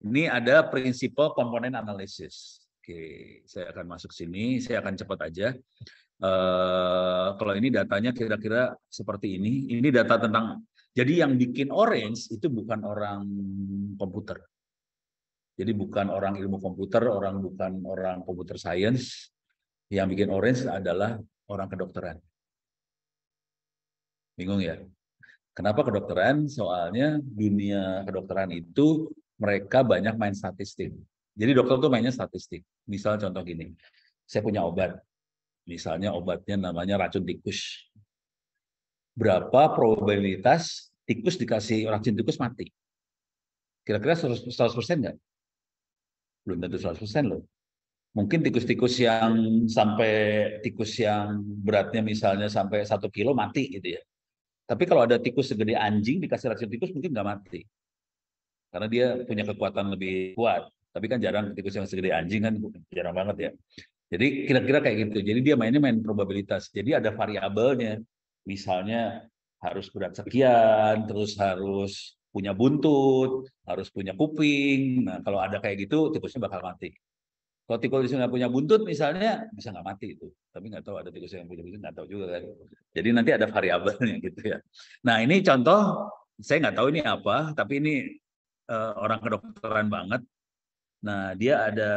ini ada prinsipal komponen analisis. Oke, saya akan masuk sini, saya akan cepat aja. Uh, kalau ini datanya kira-kira seperti ini. Ini data tentang, jadi yang bikin orange itu bukan orang komputer. Jadi bukan orang ilmu komputer, orang bukan orang komputer science. Yang bikin orange adalah orang kedokteran. Bingung ya? Kenapa kedokteran? Soalnya dunia kedokteran itu mereka banyak main statistik. Jadi dokter tuh mainnya statistik. Misal contoh gini, saya punya obat. Misalnya obatnya namanya racun tikus. Berapa probabilitas tikus dikasih racun tikus mati? Kira-kira 100% persen nggak? Belum tentu 100% persen loh. Mungkin tikus-tikus yang sampai tikus yang beratnya misalnya sampai satu kilo mati gitu ya. Tapi kalau ada tikus segede anjing dikasih racun tikus mungkin nggak mati. Karena dia punya kekuatan lebih kuat. Tapi kan jarang tikus yang segede anjing kan jarang banget ya. Jadi kira-kira kayak gitu. Jadi dia mainnya main probabilitas. Jadi ada variabelnya. Misalnya harus berat sekian, terus harus punya buntut, harus punya kuping. Nah, kalau ada kayak gitu tikusnya bakal mati. Kalau tikus nggak punya buntut misalnya bisa nggak mati itu. Tapi nggak tahu ada tikus yang punya buntut nggak tahu juga kan. Jadi nanti ada variabelnya <laughs> gitu ya. Nah ini contoh saya nggak tahu ini apa tapi ini uh, orang kedokteran banget. Nah dia ada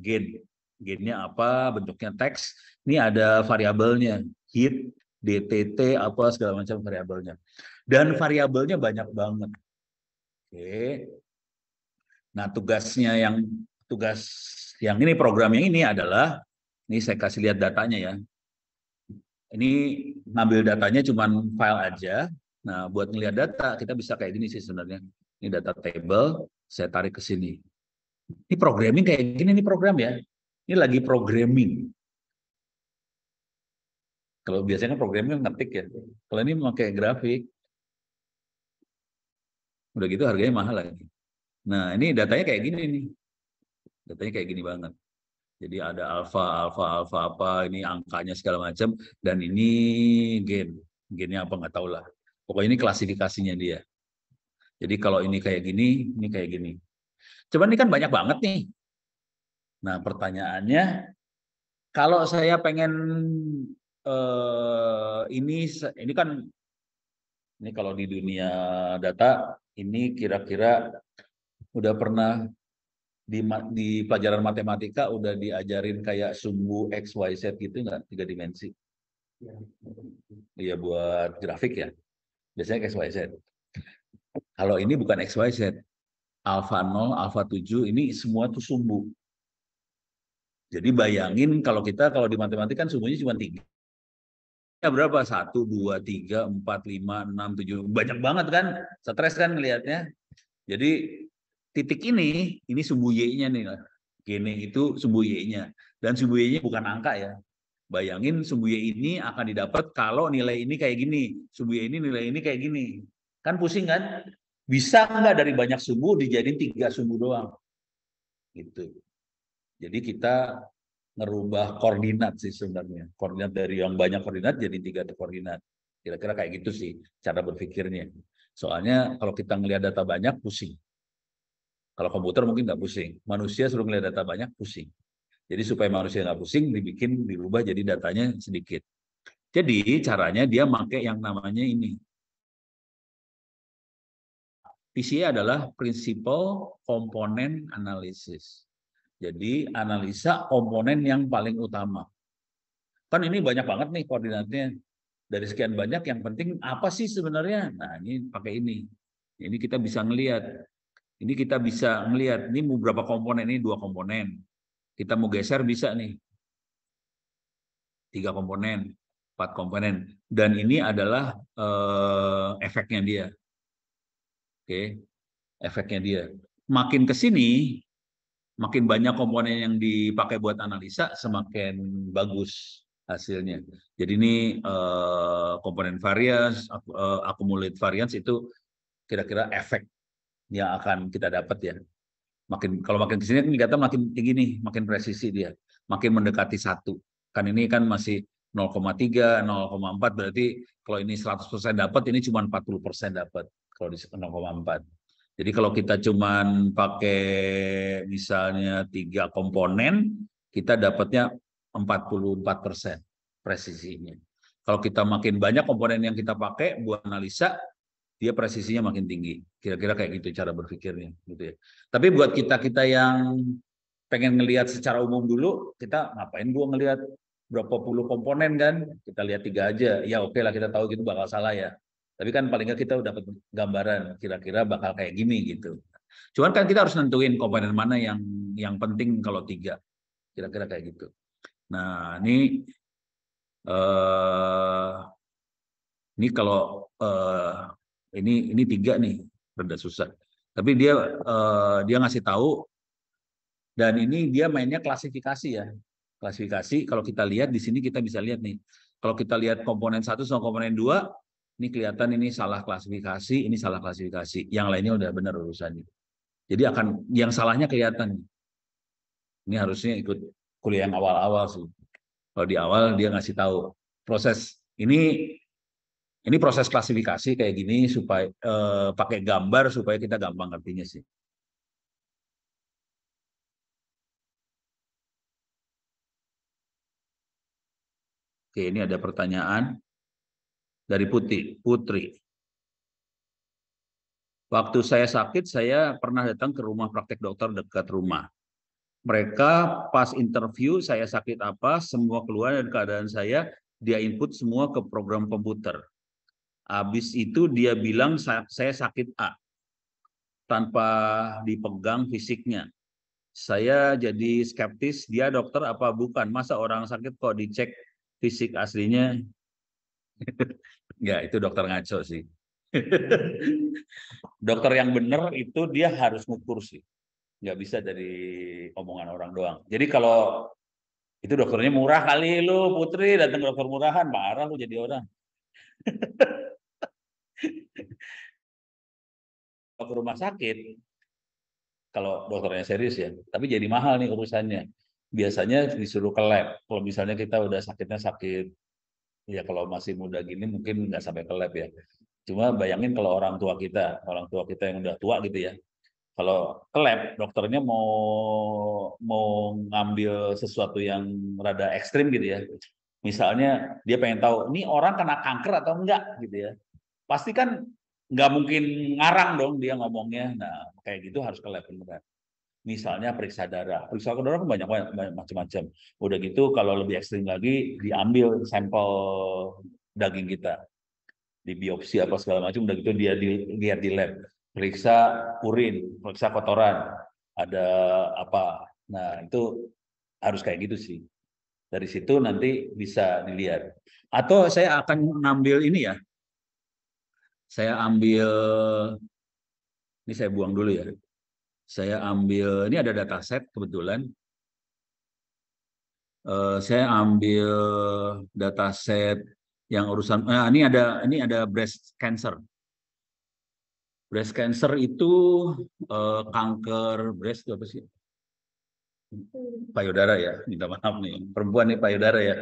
gen gennya apa bentuknya teks. Ini ada variabelnya hit DTT apa segala macam variabelnya dan variabelnya banyak banget. Oke. Nah tugasnya yang tugas yang ini program yang ini adalah ini saya kasih lihat datanya ya. Ini ngambil datanya cuman file aja. Nah, buat ngelihat data kita bisa kayak gini sih sebenarnya. Ini data table, saya tarik ke sini. Ini programming kayak gini nih program ya. Ini lagi programming. Kalau biasanya programming ngetik ya. Kalau ini memakai grafik. Udah gitu harganya mahal lagi. Nah, ini datanya kayak gini nih katanya kayak gini banget jadi ada alfa alfa alfa apa ini angkanya segala macam dan ini gen gennya apa nggak tahu lah pokoknya ini klasifikasinya dia jadi kalau ini kayak gini ini kayak gini Cuman ini kan banyak banget nih nah pertanyaannya kalau saya pengen eh, ini ini kan ini kalau di dunia data ini kira-kira udah pernah di, di pelajaran matematika udah diajarin kayak sumbu X, Y, Z gitu nggak? Tiga dimensi. Iya, iya buat grafik ya. Biasanya X, Y, Z. Kalau ini bukan X, Y, Z. Alpha 0, alpha 7, ini semua tuh sumbu. Jadi bayangin kalau kita kalau di matematika kan sumbunya cuma tiga. Ya berapa? Satu, dua, tiga, empat, lima, enam, tujuh. Banyak banget kan? Stres kan ngelihatnya. Jadi titik ini, ini sumbu Y-nya nih. gini itu sumbu Y-nya. Dan sumbu Y-nya bukan angka ya. Bayangin sumbu Y ini akan didapat kalau nilai ini kayak gini. Sumbu Y ini nilai ini kayak gini. Kan pusing kan? Bisa nggak dari banyak sumbu dijadiin tiga sumbu doang? Gitu. Jadi kita ngerubah koordinat sih sebenarnya. Koordinat dari yang banyak koordinat jadi tiga koordinat. Kira-kira kayak gitu sih cara berpikirnya. Soalnya kalau kita ngelihat data banyak pusing. Kalau komputer mungkin nggak pusing. Manusia suruh ngeliat data banyak, pusing. Jadi supaya manusia nggak pusing, dibikin, dirubah jadi datanya sedikit. Jadi caranya dia pakai yang namanya ini. PCA adalah Principal Component Analysis. Jadi analisa komponen yang paling utama. Kan ini banyak banget nih koordinatnya. Dari sekian banyak yang penting apa sih sebenarnya? Nah ini pakai ini. Ini kita bisa ngelihat ini kita bisa melihat, ini beberapa komponen, ini dua komponen. Kita mau geser bisa nih. Tiga komponen, empat komponen. Dan ini adalah eh, efeknya dia. Oke, efeknya dia. Makin ke sini, makin banyak komponen yang dipakai buat analisa, semakin bagus hasilnya. Jadi ini eh, komponen variance, eh, akumulat variance itu kira-kira efek yang akan kita dapat ya. Makin kalau makin kesini kan kelihatan makin tinggi nih, makin presisi dia, makin mendekati satu. Kan ini kan masih 0,3, 0,4 berarti kalau ini 100% dapat ini cuma 40% dapat kalau di 0,4. Jadi kalau kita cuma pakai misalnya tiga komponen, kita dapatnya 44% presisinya. Kalau kita makin banyak komponen yang kita pakai buat analisa, dia presisinya makin tinggi. Kira-kira kayak gitu cara berpikirnya, gitu ya. Tapi buat kita kita yang pengen ngelihat secara umum dulu, kita ngapain gua ngelihat berapa puluh komponen kan? Kita lihat tiga aja. Ya oke okay lah kita tahu gitu bakal salah ya. Tapi kan paling nggak kita udah dapat gambaran kira-kira bakal kayak gini gitu. Cuman kan kita harus nentuin komponen mana yang yang penting kalau tiga. Kira-kira kayak gitu. Nah ini eh, ini kalau uh, ini ini tiga nih rada susah tapi dia uh, dia ngasih tahu dan ini dia mainnya klasifikasi ya klasifikasi kalau kita lihat di sini kita bisa lihat nih kalau kita lihat komponen satu sama komponen dua ini kelihatan ini salah klasifikasi ini salah klasifikasi yang lainnya udah benar ini jadi akan yang salahnya kelihatan ini harusnya ikut kuliah yang awal-awal sih kalau di awal dia ngasih tahu proses ini ini proses klasifikasi kayak gini supaya eh, pakai gambar supaya kita gampang ngertinya sih. Oke, ini ada pertanyaan dari Putih, Putri. Waktu saya sakit, saya pernah datang ke rumah praktek dokter dekat rumah. Mereka pas interview saya sakit apa, semua keluar dan keadaan saya, dia input semua ke program komputer. Habis itu dia bilang saya sakit A tanpa dipegang fisiknya. Saya jadi skeptis dia dokter apa bukan. Masa orang sakit kok dicek fisik aslinya? ya <laughs> itu dokter ngaco sih. <laughs> dokter yang benar itu dia harus ngukur sih. Nggak bisa dari omongan orang doang. Jadi kalau itu dokternya murah kali lu Putri datang dokter murahan marah lu jadi orang. <laughs> ke rumah sakit kalau dokternya serius ya tapi jadi mahal nih urusannya biasanya disuruh ke lab kalau misalnya kita udah sakitnya sakit ya kalau masih muda gini mungkin nggak sampai ke lab ya cuma bayangin kalau orang tua kita orang tua kita yang udah tua gitu ya kalau ke lab dokternya mau mau ngambil sesuatu yang rada ekstrim gitu ya misalnya dia pengen tahu ini orang kena kanker atau enggak gitu ya pasti kan nggak mungkin ngarang dong dia ngomongnya. Nah, kayak gitu harus ke level beneran. Misalnya periksa darah. Periksa darah kan banyak, banyak macam-macam. Udah gitu kalau lebih ekstrim lagi diambil sampel daging kita. Di biopsi apa segala macam. Udah gitu dia dilihat di lab. Periksa urin, periksa kotoran. Ada apa? Nah, itu harus kayak gitu sih. Dari situ nanti bisa dilihat. Atau saya akan ngambil ini ya, saya ambil ini saya buang dulu ya. Saya ambil ini ada data set kebetulan. Eh, saya ambil data set yang urusan nah ini ada ini ada breast cancer. Breast cancer itu eh, kanker breast itu apa sih? Payudara ya, minta maaf nih. Perempuan nih payudara ya.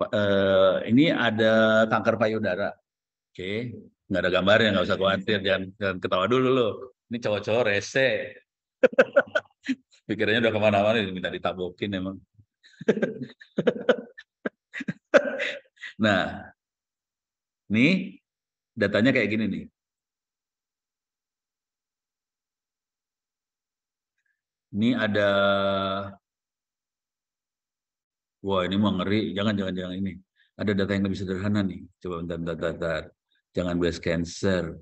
Eh, ini ada kanker payudara. Oke. Okay nggak ada gambarnya nggak usah khawatir dan jangan ketawa dulu lo ini cowok-cowok rese <laughs> pikirannya udah kemana-mana ini minta ditabokin emang <laughs> nah ini datanya kayak gini nih ini ada wah ini mau ngeri jangan jangan jangan ini ada data yang lebih sederhana nih coba bentar bentar bentar, bentar jangan breast cancer.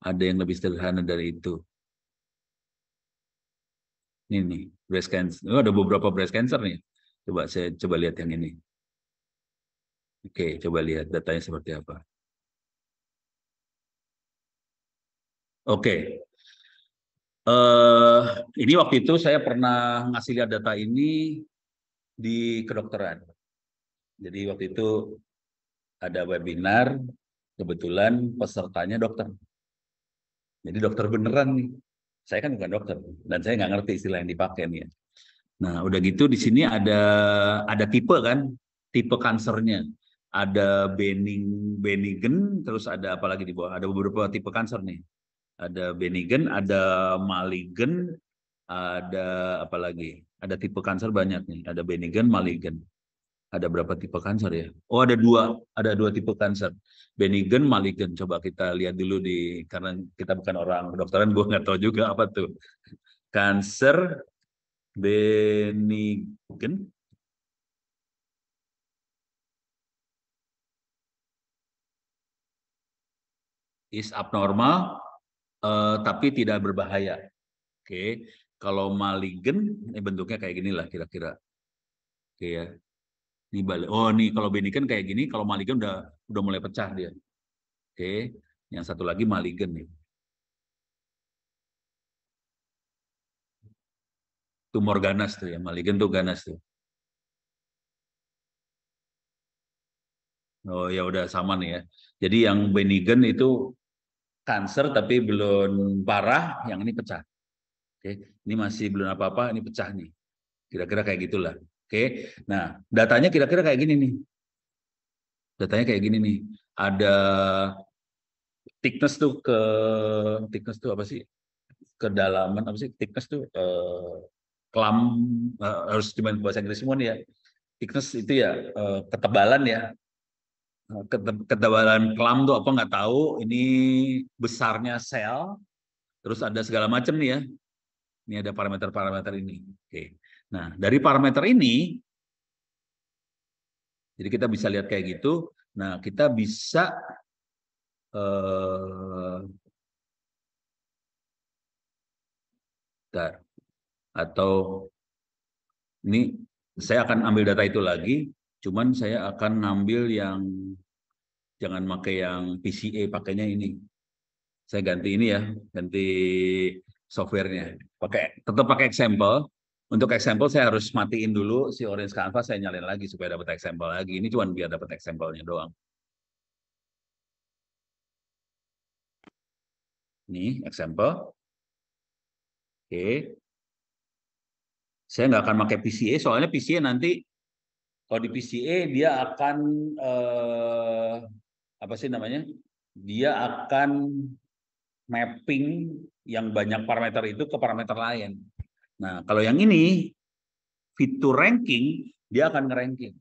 Ada yang lebih sederhana dari itu. Ini nih, breast cancer. Oh, ada beberapa breast cancer nih. Coba saya coba lihat yang ini. Oke, coba lihat datanya seperti apa. Oke. Uh, ini waktu itu saya pernah ngasih lihat data ini di kedokteran. Jadi waktu itu ada webinar kebetulan pesertanya dokter. Jadi dokter beneran nih. Saya kan bukan dokter dan saya nggak ngerti istilah yang dipakai nih ya. Nah, udah gitu di sini ada ada tipe kan, tipe kansernya. Ada bening Benigen, terus ada apa lagi di bawah? Ada beberapa tipe kanker nih. Ada Benigen, ada Maligen, ada apa lagi? Ada tipe kanker banyak nih, ada Benigen, Maligen ada berapa tipe kanker ya? Oh ada dua, ada dua tipe kanker. Benign, maligen. Coba kita lihat dulu di karena kita bukan orang kedokteran, gue nggak tahu juga apa tuh. Kanker benign. is abnormal uh, tapi tidak berbahaya. Oke, okay. kalau maligen eh, bentuknya kayak gini lah kira-kira. Oke okay, ya. Ini balik. Oh nih kalau kan kayak gini, kalau Maligen udah udah mulai pecah dia. Oke, yang satu lagi Maligen nih. Tumor ganas tuh ya, Maligen tuh ganas tuh. Oh ya udah sama nih ya. Jadi yang Benigen itu kanker tapi belum parah, yang ini pecah. Oke, ini masih belum apa-apa, ini pecah nih. Kira-kira kayak gitulah. Oke. Nah, datanya kira-kira kayak gini nih. Datanya kayak gini nih. Ada thickness tuh ke thickness tuh apa sih? Kedalaman apa sih? Thickness tuh eh, kelam eh, harus cuman bahasa Inggris semua nih ya. Thickness itu ya eh, ketebalan ya. Eh, ketebalan kelam tuh apa nggak tahu. Ini besarnya sel. Terus ada segala macam nih ya. Ini ada parameter-parameter ini. Oke. Nah, dari parameter ini, jadi kita bisa lihat kayak gitu. Nah, kita bisa eh, bentar. atau ini saya akan ambil data itu lagi, cuman saya akan ngambil yang jangan pakai yang PCA, pakainya ini. Saya ganti ini ya, ganti softwarenya. Pakai tetap pakai example, untuk example saya harus matiin dulu si Orange Canvas, saya nyalain lagi supaya dapat example lagi. Ini cuma biar dapat example-nya doang. Ini example. Oke. Saya nggak akan pakai PCA, soalnya PCA nanti kalau di PCA dia akan eh, apa sih namanya? Dia akan mapping yang banyak parameter itu ke parameter lain. Nah, kalau yang ini fitur ranking, dia akan ngeranking.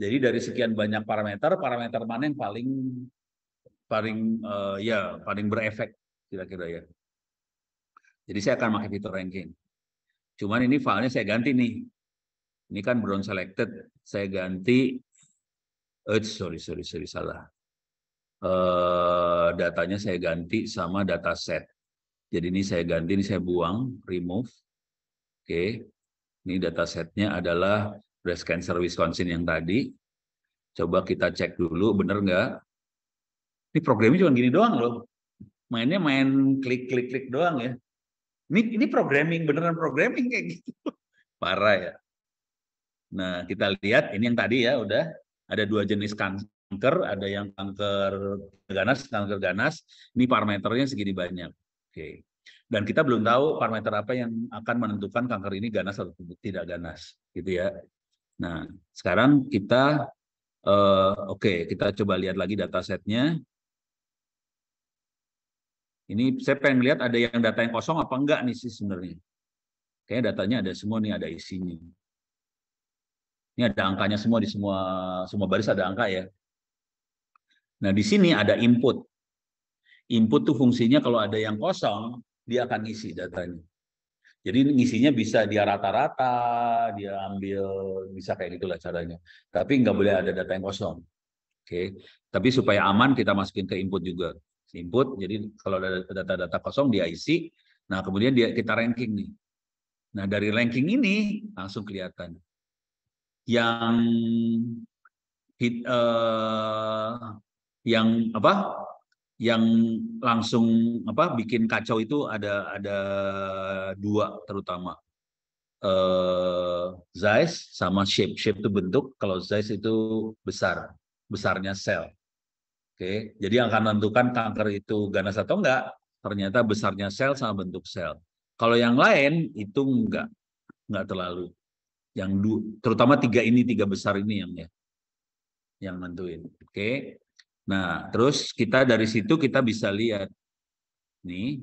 Jadi dari sekian banyak parameter, parameter mana yang paling paling uh, ya paling berefek kira-kira ya. Jadi saya akan pakai fitur ranking. Cuman ini filenya saya ganti nih. Ini kan brown selected, saya ganti. Eh, sorry sorry sorry salah. Uh, datanya saya ganti sama data dataset jadi ini saya ganti, ini saya buang, remove. Oke, okay. ini datasetnya adalah breast cancer Wisconsin yang tadi. Coba kita cek dulu, bener nggak? Ini programnya cuma gini doang loh. Mainnya main klik-klik-klik doang ya. Ini, ini programming, beneran programming kayak gitu. <laughs> Parah ya. Nah, kita lihat ini yang tadi ya, udah ada dua jenis kanker, ada yang kanker ganas, kanker ganas. Ini parameternya segini banyak. Oke. Dan kita belum tahu parameter apa yang akan menentukan kanker ini ganas atau tidak ganas, gitu ya. Nah, sekarang kita uh, oke, okay, kita coba lihat lagi data setnya. Ini saya pengen lihat ada yang data yang kosong apa enggak nih sih sebenarnya. Kayaknya datanya ada semua nih, ada isinya. Ini ada angkanya semua di semua semua baris ada angka ya. Nah, di sini ada input. Input tuh fungsinya kalau ada yang kosong, dia akan ngisi datanya. Jadi ngisinya bisa dia rata-rata, dia ambil bisa kayak gitulah caranya. Tapi nggak boleh ada data yang kosong. Oke. Okay. Tapi supaya aman kita masukin ke input juga. Input. Jadi kalau ada data-data kosong dia isi. Nah kemudian dia kita ranking nih. Nah dari ranking ini langsung kelihatan yang hit, uh, yang apa yang langsung apa bikin kacau itu ada ada dua terutama uh, eh, size sama shape shape itu bentuk kalau size itu besar besarnya sel oke jadi yang akan menentukan kanker itu ganas atau enggak ternyata besarnya sel sama bentuk sel kalau yang lain itu enggak enggak terlalu yang terutama tiga ini tiga besar ini yang ya yang nentuin oke okay. Nah, terus kita dari situ kita bisa lihat. Nih.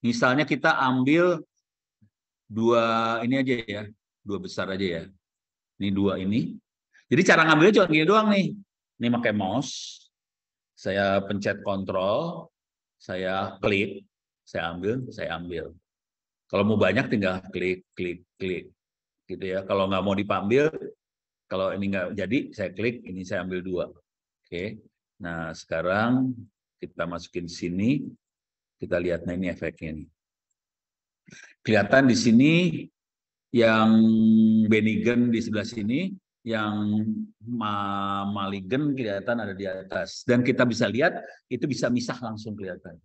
Misalnya kita ambil dua ini aja ya, dua besar aja ya. Ini dua ini. Jadi cara ngambilnya cuma gini doang nih. Ini pakai mouse. Saya pencet kontrol, saya klik, saya ambil, saya ambil. Kalau mau banyak tinggal klik, klik, klik. Gitu ya. Kalau nggak mau dipambil, kalau ini nggak jadi, saya klik, ini saya ambil dua. Oke. Nah, sekarang kita masukin sini. Kita lihat nah ini efeknya nih. Kelihatan di sini yang benigen di sebelah sini, yang maligen kelihatan ada di atas. Dan kita bisa lihat itu bisa misah langsung kelihatan.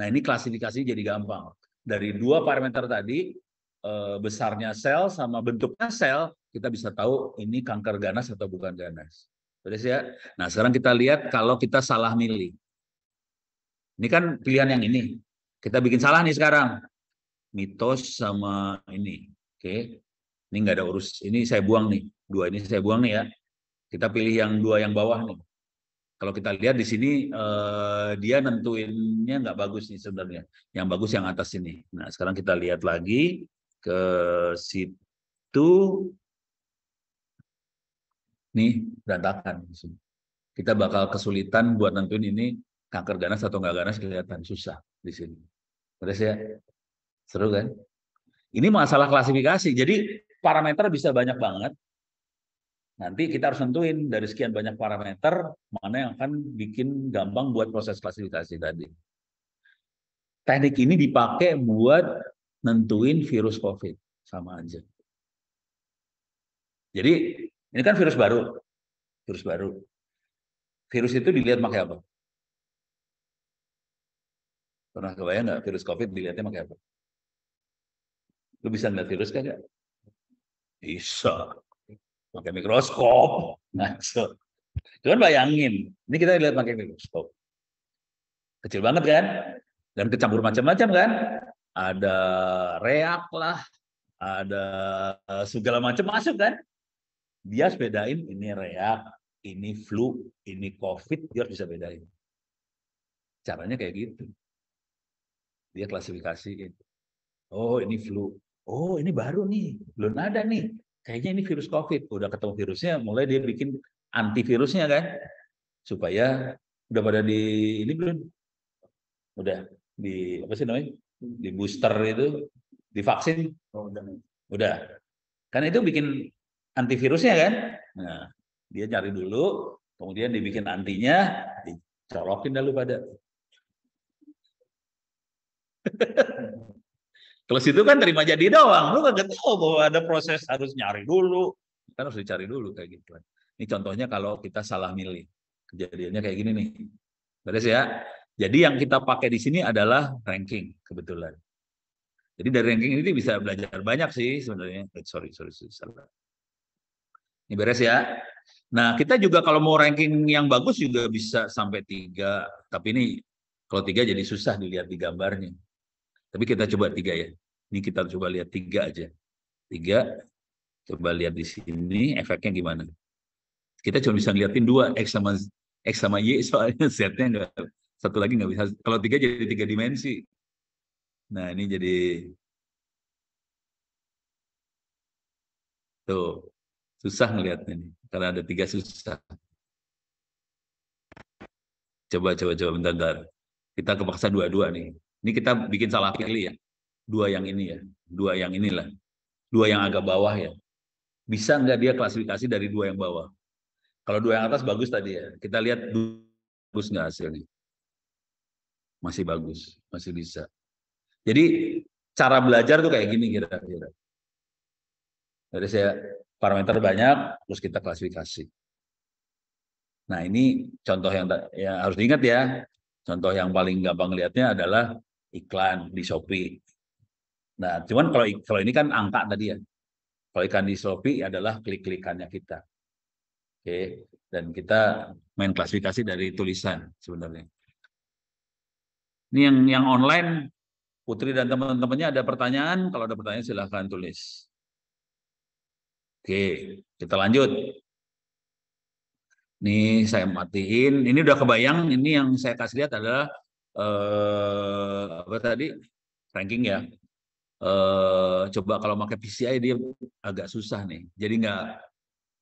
Nah, ini klasifikasi jadi gampang. Dari dua parameter tadi, eh, besarnya sel sama bentuknya sel, kita bisa tahu ini kanker ganas atau bukan ganas. Terus ya? Nah, sekarang kita lihat kalau kita salah milih. Ini kan pilihan yang ini. Kita bikin salah nih sekarang. Mitos sama ini. Oke. Ini nggak ada urus. Ini saya buang nih. Dua ini saya buang nih ya. Kita pilih yang dua yang bawah nih. Kalau kita lihat di sini eh, dia nentuinnya nggak bagus nih sebenarnya. Yang bagus yang atas ini. Nah, sekarang kita lihat lagi ke situ nih berantakan. Gitu. Kita bakal kesulitan buat nentuin ini kanker ganas atau nggak ganas kelihatan susah di sini. Terus ya, seru kan? Ini masalah klasifikasi. Jadi parameter bisa banyak banget. Nanti kita harus tentuin dari sekian banyak parameter mana yang akan bikin gampang buat proses klasifikasi tadi. Teknik ini dipakai buat nentuin virus COVID sama aja. Jadi ini kan virus baru. Virus baru. Virus itu dilihat pakai apa? Pernah kebayang nggak virus COVID dilihatnya pakai apa? Lu bisa ngeliat virus kan nggak? Bisa. Pakai mikroskop. Ngaco. Cuman bayangin, ini kita lihat pakai mikroskop. Kecil banget kan? Dan kecampur macam-macam kan? Ada reak lah, ada eh, segala macam masuk kan? dia bedain ini reak, ini flu, ini covid, dia bisa bedain. Caranya kayak gitu. Dia klasifikasi itu. Oh, ini flu. Oh, ini baru nih. Belum ada nih. Kayaknya ini virus covid. Udah ketemu virusnya, mulai dia bikin antivirusnya kan. Supaya udah pada di ini belum udah di apa sih namanya di booster itu divaksin oh, udah udah karena itu bikin antivirusnya kan. Nah, dia nyari dulu, kemudian dibikin antinya, dicolokin dulu pada. <laughs> Kalau situ kan terima jadi doang, lu nggak tahu bahwa ada proses harus nyari dulu, kan harus dicari dulu kayak gitu. Kan. Ini contohnya kalau kita salah milih, kejadiannya kayak gini nih. Beres ya. Jadi yang kita pakai di sini adalah ranking kebetulan. Jadi dari ranking ini bisa belajar banyak sih sebenarnya. Eh, sorry, sorry, sorry salah. Ini beres ya. Nah, kita juga kalau mau ranking yang bagus juga bisa sampai tiga. Tapi ini kalau tiga jadi susah dilihat di gambarnya. Tapi kita coba tiga ya. Ini kita coba lihat tiga aja. Tiga, coba lihat di sini efeknya gimana. Kita cuma bisa ngeliatin dua, X sama, X sama Y soalnya <laughs> Z-nya enggak, satu lagi nggak bisa. Kalau tiga jadi tiga dimensi. Nah ini jadi Tuh. Susah ngelihatnya nih, karena ada tiga susah. Coba, coba, coba, bentar, bentar. Kita kepaksa dua-dua nih. Ini kita bikin salah pilih ya. Dua yang ini ya, dua yang inilah. Dua yang agak bawah ya. Bisa nggak dia klasifikasi dari dua yang bawah? Kalau dua yang atas bagus tadi ya. Kita lihat bagus nggak hasilnya. Masih bagus, masih bisa. Jadi cara belajar tuh kayak gini kira-kira. Jadi saya parameter banyak terus kita klasifikasi. Nah ini contoh yang, yang harus diingat ya. Contoh yang paling gampang lihatnya adalah iklan di Shopee. Nah cuman kalau kalau ini kan angka tadi ya. Kalau iklan di Shopee adalah klik-klikannya kita. Oke, dan kita main klasifikasi dari tulisan sebenarnya. Ini yang yang online Putri dan teman-temannya ada pertanyaan, kalau ada pertanyaan silahkan tulis. Oke, kita lanjut. Ini saya matiin. Ini udah kebayang. Ini yang saya kasih lihat adalah eh, apa tadi ranking ya. Eh, coba kalau pakai PCI dia agak susah nih. Jadi nggak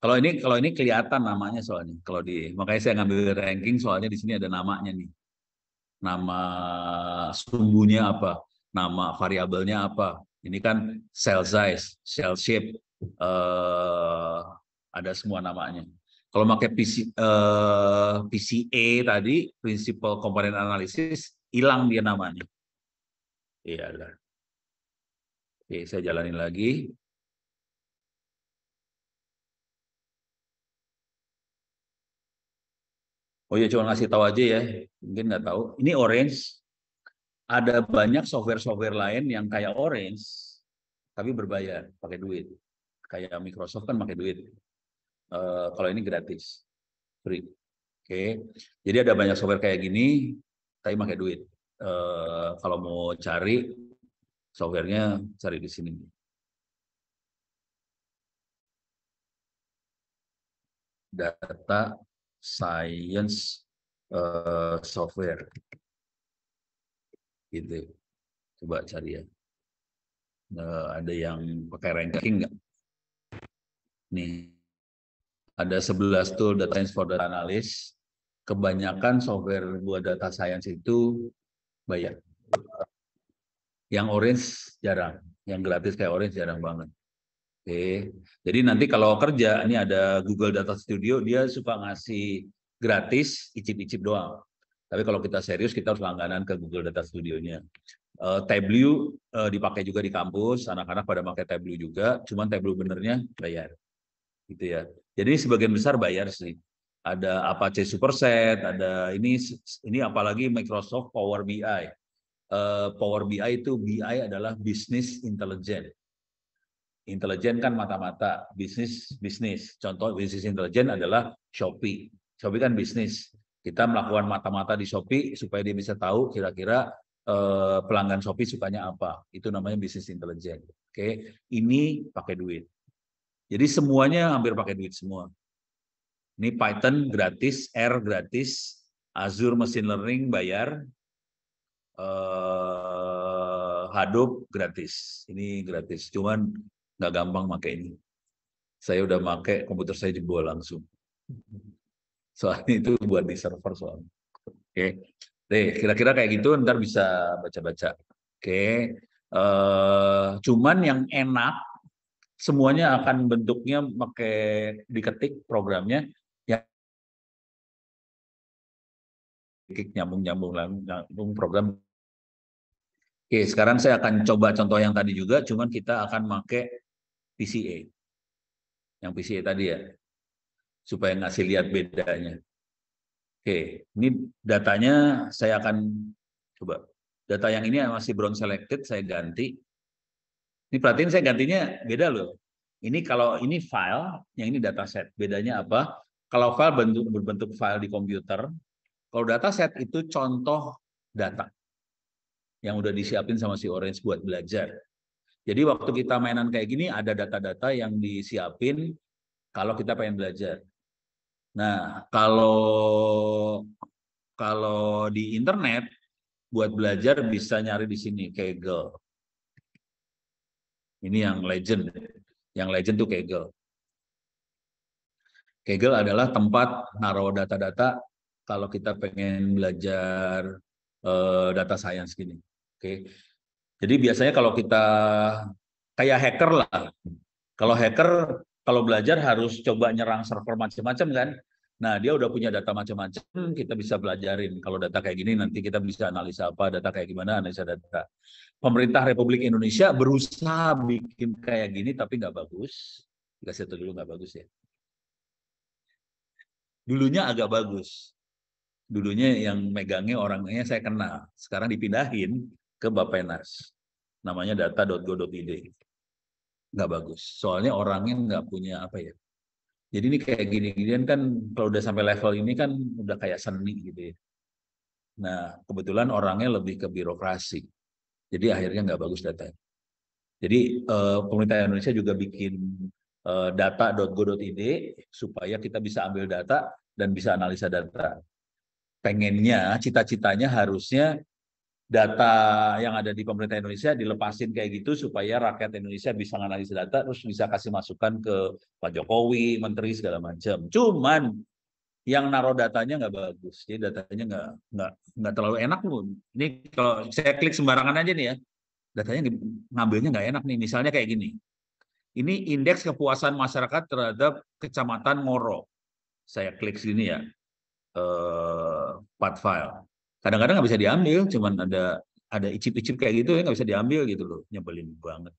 kalau ini kalau ini kelihatan namanya soalnya. Kalau di makanya saya ngambil ranking soalnya di sini ada namanya nih. Nama sumbunya apa? Nama variabelnya apa? Ini kan cell size, cell shape, uh, ada semua namanya. Kalau pakai PC, uh, eh, PCA tadi, Principal Component Analysis, hilang dia namanya. Iya, lah. Oke, saya jalanin lagi. Oh ya, cuma ngasih tahu aja ya. Mungkin nggak tahu. Ini Orange. Ada banyak software-software lain yang kayak Orange, tapi berbayar, pakai duit kayak Microsoft kan pakai duit. Uh, kalau ini gratis, free. Oke, okay. jadi ada banyak software kayak gini, tapi pakai duit. Uh, kalau mau cari softwarenya, cari di sini. Data science uh, software, gitu. Coba cari ya. Uh, ada yang pakai ranking nggak? Nih, ada 11 tool data science for data analyst. Kebanyakan software buat data science itu bayar. Yang orange jarang, yang gratis kayak orange jarang banget. Oke. Jadi nanti kalau kerja ini ada Google Data Studio, dia suka ngasih gratis icip-icip doang. Tapi kalau kita serius kita harus langganan ke Google Data Studio-nya. Uh, Tableau uh, dipakai juga di kampus, anak-anak pada pakai Tableau juga, cuman Tableau benernya bayar gitu ya. Jadi sebagian besar bayar sih. Ada Apache Superset, ada ini ini apalagi Microsoft Power BI. Uh, eh, Power BI itu BI adalah Business Intelligence. Intelijen kan mata-mata, bisnis bisnis. Contoh bisnis intelijen adalah Shopee. Shopee kan bisnis. Kita melakukan mata-mata di Shopee supaya dia bisa tahu kira-kira eh, pelanggan Shopee sukanya apa. Itu namanya bisnis intelijen. Oke, ini pakai duit. Jadi semuanya hampir pakai duit semua. Ini Python gratis, R gratis, Azure Machine Learning bayar, eh, Hadoop gratis. Ini gratis, cuman nggak gampang pakai ini. Saya udah pakai komputer saya jebol langsung. Soalnya itu buat di server soalnya. Oke, okay. kira-kira kayak gitu ntar bisa baca-baca. Oke, okay. uh, eh, cuman yang enak semuanya akan bentuknya pakai diketik programnya ya nyambung nyambung nyambung program Oke, sekarang saya akan coba contoh yang tadi juga, cuman kita akan pakai PCA. Yang PCA tadi ya, supaya ngasih lihat bedanya. Oke, ini datanya saya akan coba. Data yang ini masih brown selected, saya ganti. Ini perhatiin saya gantinya beda loh. Ini kalau ini file, yang ini dataset. Bedanya apa? Kalau file bentuk, berbentuk file di komputer, kalau dataset itu contoh data yang udah disiapin sama si Orange buat belajar. Jadi waktu kita mainan kayak gini ada data-data yang disiapin kalau kita pengen belajar. Nah, kalau kalau di internet buat belajar bisa nyari di sini Kaggle. Ini yang hmm. legend. Yang legend tuh Kegel. Kegel adalah tempat naruh data-data kalau kita pengen belajar uh, data science gini. Oke. Okay. Jadi biasanya kalau kita kayak hacker lah. Kalau hacker kalau belajar harus coba nyerang server macam-macam kan. Nah, dia udah punya data macam-macam, hmm. kita bisa pelajarin. Kalau data kayak gini, nanti kita bisa analisa apa, data kayak gimana, analisa data. Pemerintah Republik Indonesia berusaha bikin kayak gini, tapi nggak bagus. Dikasih tahu dulu nggak bagus ya. Dulunya agak bagus. Dulunya yang megangnya orangnya saya kenal. Sekarang dipindahin ke Bapenas. Namanya data.go.id. Nggak bagus. Soalnya orangnya nggak punya apa ya, jadi ini kayak gini-ginian kan kalau udah sampai level ini kan udah kayak seni gitu ya. Nah, kebetulan orangnya lebih ke birokrasi. Jadi akhirnya nggak bagus data. Jadi uh, pemerintah Indonesia juga bikin uh, eh, data.go.id supaya kita bisa ambil data dan bisa analisa data. Pengennya, cita-citanya harusnya data yang ada di pemerintah Indonesia dilepasin kayak gitu supaya rakyat Indonesia bisa analisis data terus bisa kasih masukan ke Pak Jokowi, menteri segala macam. Cuman yang naruh datanya nggak bagus, jadi datanya nggak nggak nggak terlalu enak loh. Ini kalau saya klik sembarangan aja nih ya, datanya ngambilnya nggak enak nih. Misalnya kayak gini, ini indeks kepuasan masyarakat terhadap kecamatan Moro. Saya klik sini ya, eh, part file kadang-kadang nggak bisa diambil cuman ada ada icip-icip kayak gitu ya nggak bisa diambil gitu loh nyebelin banget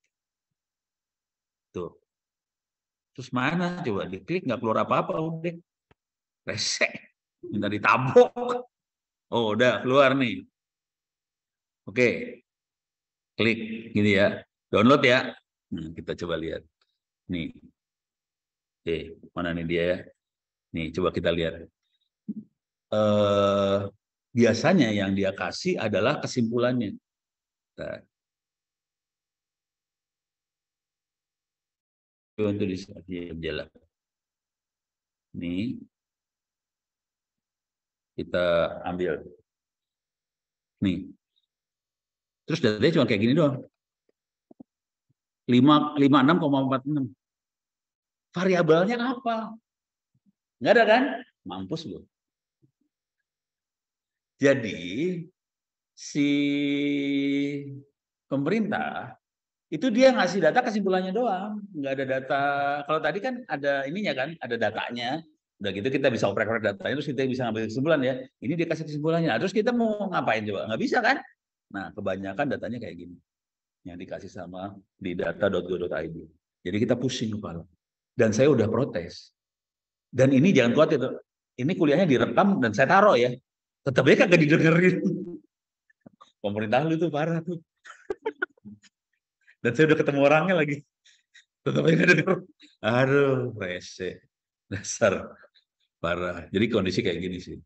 tuh terus mana coba diklik nggak keluar apa-apa udah resek minta ditabok oh udah keluar nih oke klik gini gitu ya download ya nah, kita coba lihat nih oke mana nih dia ya nih coba kita lihat eh uh, biasanya yang dia kasih adalah kesimpulannya. Ini kita ambil. Nih. Terus datanya cuma kayak gini doang. 56,46. Variabelnya apa? Enggak ada kan? Mampus loh. Jadi si pemerintah itu dia ngasih data kesimpulannya doang, nggak ada data. Kalau tadi kan ada ininya kan, ada datanya. Udah gitu kita bisa oprek-oprek datanya, terus kita bisa ngambil kesimpulan ya. Ini dia kasih kesimpulannya. Nah, terus kita mau ngapain coba? Nggak bisa kan? Nah, kebanyakan datanya kayak gini. Yang dikasih sama di data.go.id. Jadi kita pusing kepala. Dan saya udah protes. Dan ini jangan khawatir, ini kuliahnya direkam dan saya taruh ya tetap aja kagak didengerin pemerintah lu tuh parah tuh dan saya udah ketemu orangnya lagi tetap aja denger aduh rese dasar parah jadi kondisi kayak gini sih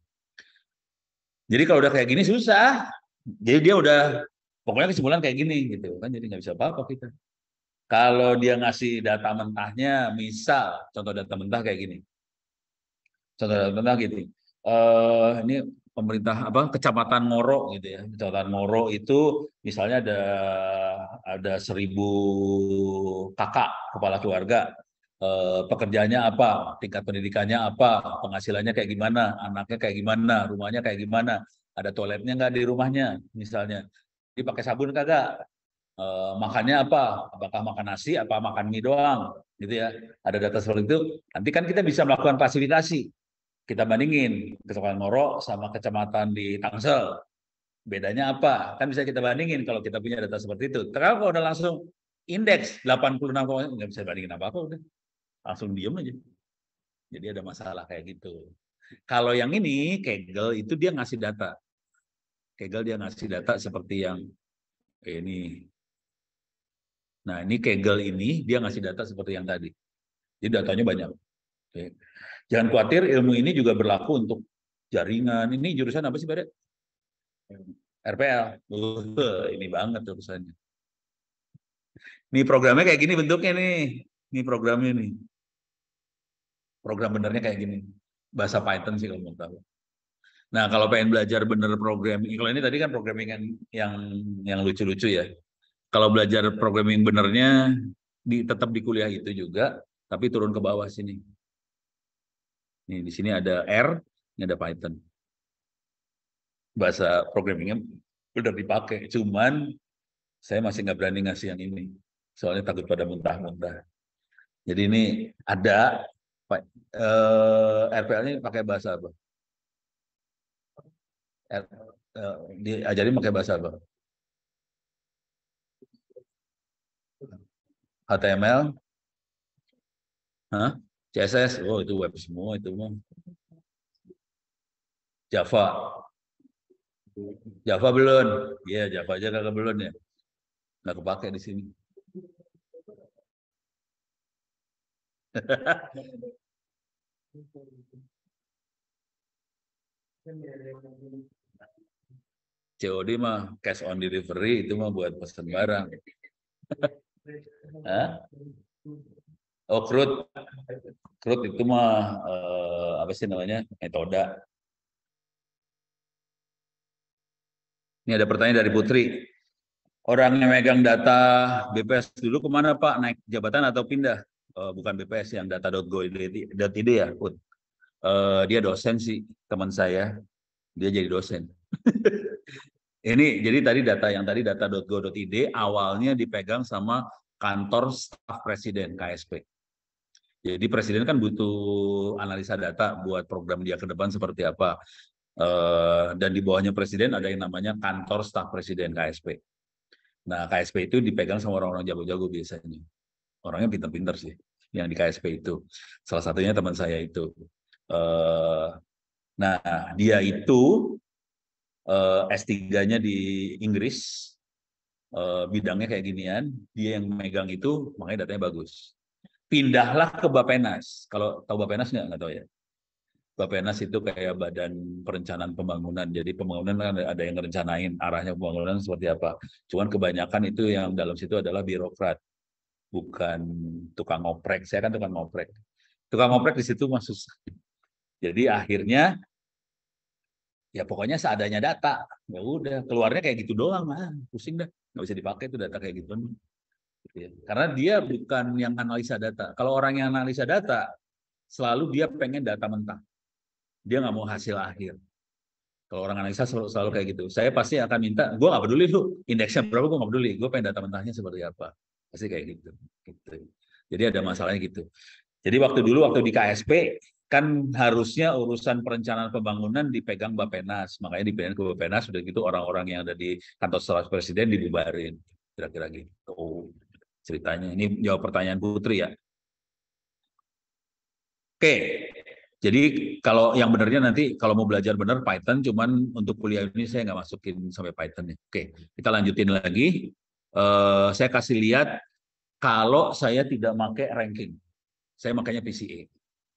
jadi kalau udah kayak gini susah jadi dia udah pokoknya kesimpulan kayak gini gitu kan jadi nggak bisa apa-apa kita kalau dia ngasih data mentahnya misal contoh data mentah kayak gini contoh data mentah gini. uh, ini pemerintah apa kecamatan Ngoro gitu ya kecamatan Ngoro itu misalnya ada ada seribu kakak kepala keluarga eh, pekerjaannya apa tingkat pendidikannya apa penghasilannya kayak gimana anaknya kayak gimana rumahnya kayak gimana ada toiletnya nggak di rumahnya misalnya dipakai sabun kagak eh, makannya apa apakah makan nasi apa makan mie doang gitu ya ada data seperti itu nanti kan kita bisa melakukan fasilitasi kita bandingin Kecamatan Moro sama kecamatan di Tangsel. Bedanya apa? Kan bisa kita bandingin kalau kita punya data seperti itu. Terus kalau udah langsung indeks 86 nggak bisa bandingin apa-apa udah. Langsung diem aja. Jadi ada masalah kayak gitu. Kalau yang ini Kegel itu dia ngasih data. Kegel dia ngasih data seperti yang ini. Nah, ini Kegel ini dia ngasih data seperti yang tadi. Jadi datanya banyak. Oke. Jangan khawatir, ilmu ini juga berlaku untuk jaringan. Ini jurusan apa sih, Pak RPL. Uh, ini banget jurusannya. Ini programnya kayak gini bentuknya nih. Ini programnya nih. Program benernya kayak gini. Bahasa Python sih kalau mau tahu. Nah, kalau pengen belajar bener programming, kalau ini tadi kan programming yang yang yang lucu-lucu ya. Kalau belajar programming benernya di tetap di kuliah itu juga, tapi turun ke bawah sini. Nih, di sini ada R, ini ada Python. Bahasa programmingnya udah dipakai, cuman saya masih nggak berani ngasih yang ini, soalnya takut pada muntah-muntah. Jadi ini ada eh, rpl ini pakai bahasa apa? R, eh, diajari pakai bahasa apa? HTML? Hah? CSS, oh itu web semua itu mah. Java. Java belum. Iya, yeah, Java aja kagak belum ya. Nggak kepake di sini. <laughs> COD mah cash on delivery itu mah buat pesan barang. <laughs> Oh, CRUD. CRUD itu mah eh, apa sih namanya? Metoda. Ini ada pertanyaan dari Putri. Orang yang megang data BPS dulu kemana Pak? Naik jabatan atau pindah? Eh, bukan BPS yang data.go.id ya, Put. Eh, dia dosen sih, teman saya. Dia jadi dosen. <laughs> Ini jadi tadi data yang tadi data.go.id awalnya dipegang sama kantor staf presiden KSP. Jadi presiden kan butuh analisa data buat program dia ke depan seperti apa. Uh, dan di bawahnya presiden ada yang namanya kantor staf presiden KSP. Nah KSP itu dipegang sama orang-orang jago-jago biasanya. Orangnya pinter-pinter sih yang di KSP itu. Salah satunya teman saya itu. Uh, nah dia itu uh, eh, S3-nya di Inggris, bidangnya kayak ginian, dia yang megang itu makanya datanya bagus pindahlah ke Bapenas. Kalau tahu Bapenas nggak? Nggak tahu ya. Bapenas itu kayak badan perencanaan pembangunan. Jadi pembangunan kan ada yang ngerencanain arahnya pembangunan seperti apa. Cuman kebanyakan itu yang dalam situ adalah birokrat, bukan tukang oprek. Saya kan tukang oprek. Tukang oprek di situ masuk. Jadi akhirnya ya pokoknya seadanya data. Ya udah, keluarnya kayak gitu doang mah. Pusing dah. Nggak bisa dipakai itu data kayak gitu. Gitu ya. Karena dia bukan yang analisa data. Kalau orang yang analisa data, selalu dia pengen data mentah. Dia nggak mau hasil akhir. Kalau orang analisa selalu, selalu kayak gitu. Saya pasti akan minta, gue nggak peduli lu indeksnya berapa, gue nggak peduli. Gue pengen data mentahnya seperti apa. Pasti kayak gitu. gitu. Jadi ada masalahnya gitu. Jadi waktu dulu, waktu di KSP, kan harusnya urusan perencanaan pembangunan dipegang Bapenas. Makanya dipindahin ke Bapenas sudah gitu orang-orang yang ada di kantor staf presiden dibubarin. Kira-kira gitu ceritanya. Ini jawab pertanyaan Putri ya. Oke, jadi kalau yang benernya nanti kalau mau belajar bener Python, cuman untuk kuliah ini saya nggak masukin sampai Python. Oke, kita lanjutin lagi. Uh, saya kasih lihat kalau saya tidak pakai ranking. Saya makanya PCA.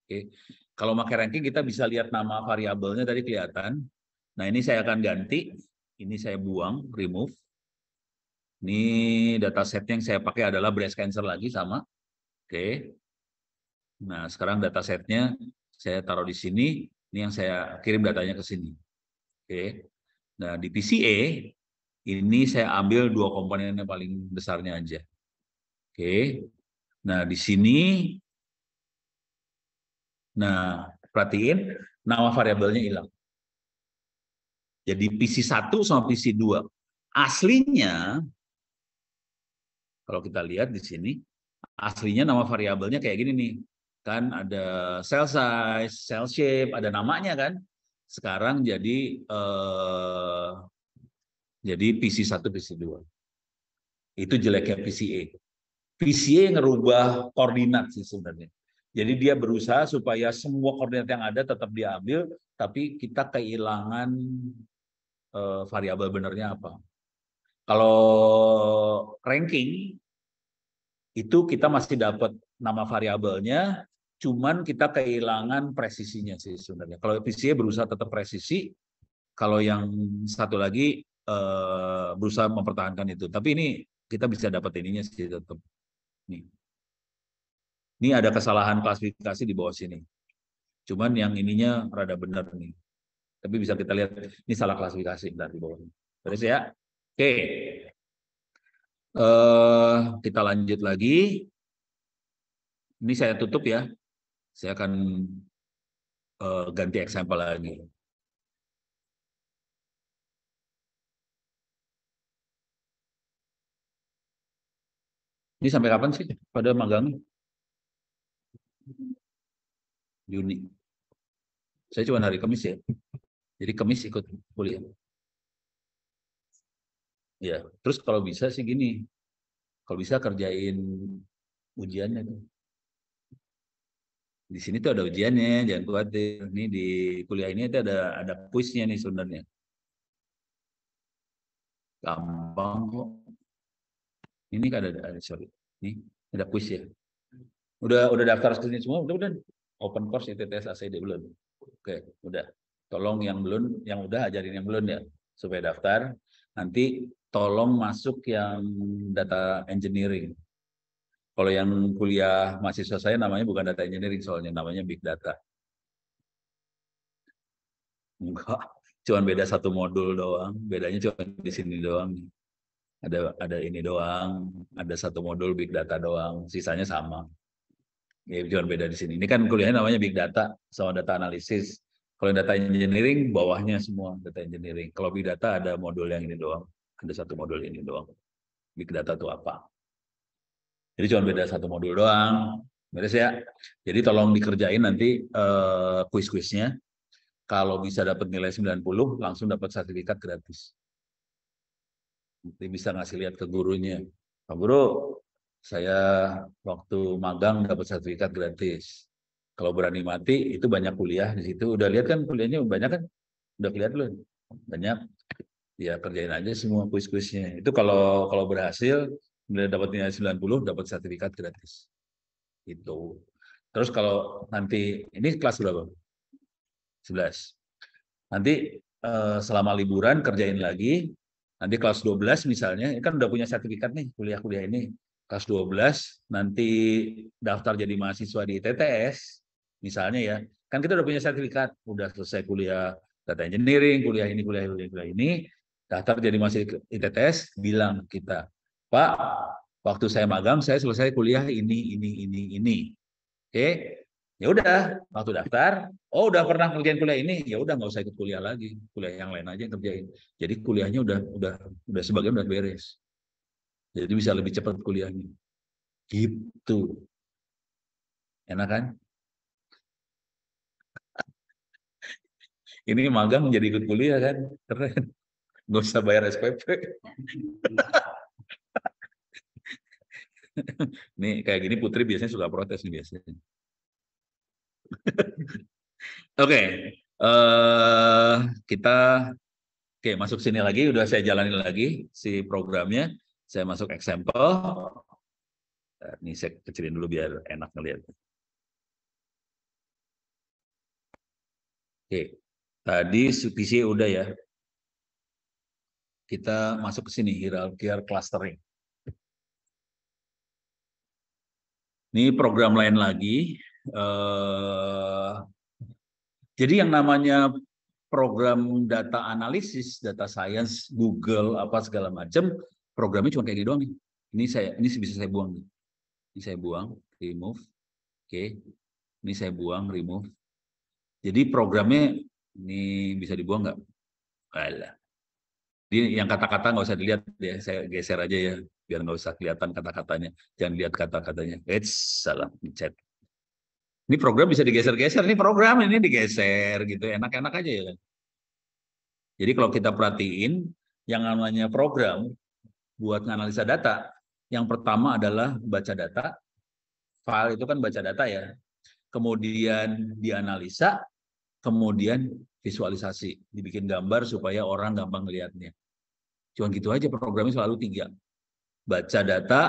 Oke. Kalau pakai ranking kita bisa lihat nama variabelnya dari kelihatan. Nah, ini saya akan ganti, ini saya buang, remove. Ini data setnya yang saya pakai adalah breast cancer lagi sama. Oke. Nah, sekarang data setnya saya taruh di sini. Ini yang saya kirim datanya ke sini. Oke. Nah, di PCA ini saya ambil dua komponen yang paling besarnya aja. Oke. Nah, di sini Nah, perhatiin nama variabelnya hilang. Jadi PC1 sama PC2. Aslinya kalau kita lihat di sini, aslinya nama variabelnya kayak gini nih. Kan ada cell size, cell shape, ada namanya kan. Sekarang jadi eh, jadi PC1, PC2. Itu jeleknya PCA. PCA ngerubah koordinat sih sebenarnya. Jadi dia berusaha supaya semua koordinat yang ada tetap diambil, tapi kita kehilangan eh, variabel benernya apa. Kalau ranking itu kita masih dapat nama variabelnya, cuman kita kehilangan presisinya sih sebenarnya. Kalau PCA berusaha tetap presisi, kalau yang satu lagi eh, berusaha mempertahankan itu. Tapi ini kita bisa dapat ininya sih tetap. Nih. Ini ada kesalahan klasifikasi di bawah sini. Cuman yang ininya rada benar nih. Tapi bisa kita lihat ini salah klasifikasi dari bawah ini. Terus ya. Oke, uh, kita lanjut lagi. Ini saya tutup ya. Saya akan eh, ganti example lagi. Ini sampai kapan sih pada magangnya? Juni. Saya cuma hari Kamis ya. Jadi Kamis ikut kuliah. Ya, terus kalau bisa sih gini, kalau bisa kerjain ujiannya tuh. Di sini tuh ada ujiannya, jangan khawatir. Ini di kuliah ini tuh ada ada kuisnya nih sebenarnya. Gampang kok. Ini kan ada, ada sorry, ini ada kuis ya. Udah udah daftar sini semua, udah udah open course ITTS ACD belum. Oke, udah. Tolong yang belum, yang udah ajarin yang belum ya supaya daftar. Nanti tolong masuk yang data engineering. Kalau yang kuliah mahasiswa saya namanya bukan data engineering soalnya namanya big data. Enggak, cuman beda satu modul doang, bedanya cuma di sini doang. Ada ada ini doang, ada satu modul big data doang, sisanya sama. Ya cuman beda di sini. Ini kan kuliahnya namanya big data sama data analisis. Kalau data engineering bawahnya semua data engineering. Kalau big data ada modul yang ini doang. Ada satu modul ini doang. Big data itu apa? Jadi cuma beda satu modul doang. Beres ya. Jadi tolong dikerjain nanti uh, kuis-kuisnya. Kalau bisa dapat nilai 90, langsung dapat sertifikat gratis. Nanti bisa ngasih lihat ke gurunya. Pak Guru, saya waktu magang dapat sertifikat gratis. Kalau berani mati, itu banyak kuliah di situ. Udah lihat kan kuliahnya banyak kan? Udah kelihatan loh, Banyak ya kerjain aja semua kuis-kuisnya. Itu kalau kalau berhasil dapat nilai 90 dapat sertifikat gratis. Itu. Terus kalau nanti ini kelas berapa? 11. Nanti eh, selama liburan kerjain lagi. Nanti kelas 12 misalnya, ini kan udah punya sertifikat nih kuliah-kuliah ini. Kelas 12 nanti daftar jadi mahasiswa di tts misalnya ya. Kan kita udah punya sertifikat, udah selesai kuliah data engineering, kuliah ini, kuliah ini, kuliah ini daftar jadi mahasiswa ITTS bilang kita Pak waktu saya magang saya selesai kuliah ini ini ini ini oke okay? ya udah waktu daftar oh udah pernah ngerjain kuliah ini ya udah nggak usah ikut kuliah lagi kuliah yang lain aja yang kerjain jadi kuliahnya udah udah udah sebagian udah beres jadi bisa lebih cepat kuliahnya gitu enak kan <laughs> ini magang jadi ikut kuliah kan keren nggak usah bayar SPP. Nih kayak gini Putri biasanya suka protes nih biasanya. Oke, okay. uh, eh, kita oke okay, masuk sini lagi. Udah saya jalani lagi si programnya. Saya masuk example. Ini saya kecilin dulu biar enak ngelihat. Oke, okay. tadi PC udah ya kita masuk ke sini hierarchical clustering. Ini program lain lagi. Eh, jadi yang namanya program data analisis, data science, Google apa segala macam, programnya cuma kayak gini doang nih. Ini saya ini bisa saya buang nih. Ini saya buang, remove. Oke. Ini saya buang, remove. Jadi programnya ini bisa dibuang nggak? Alah. Jadi yang kata-kata nggak usah dilihat ya, saya geser aja ya, biar nggak usah kelihatan kata-katanya. Jangan lihat kata-katanya. Eh, salah chat Ini program bisa digeser-geser, ini program ini digeser gitu, enak-enak aja ya kan. Jadi kalau kita perhatiin yang namanya program buat analisa data, yang pertama adalah baca data. File itu kan baca data ya. Kemudian dianalisa, kemudian visualisasi, dibikin gambar supaya orang gampang melihatnya. cuma gitu aja programnya selalu tiga. Baca data,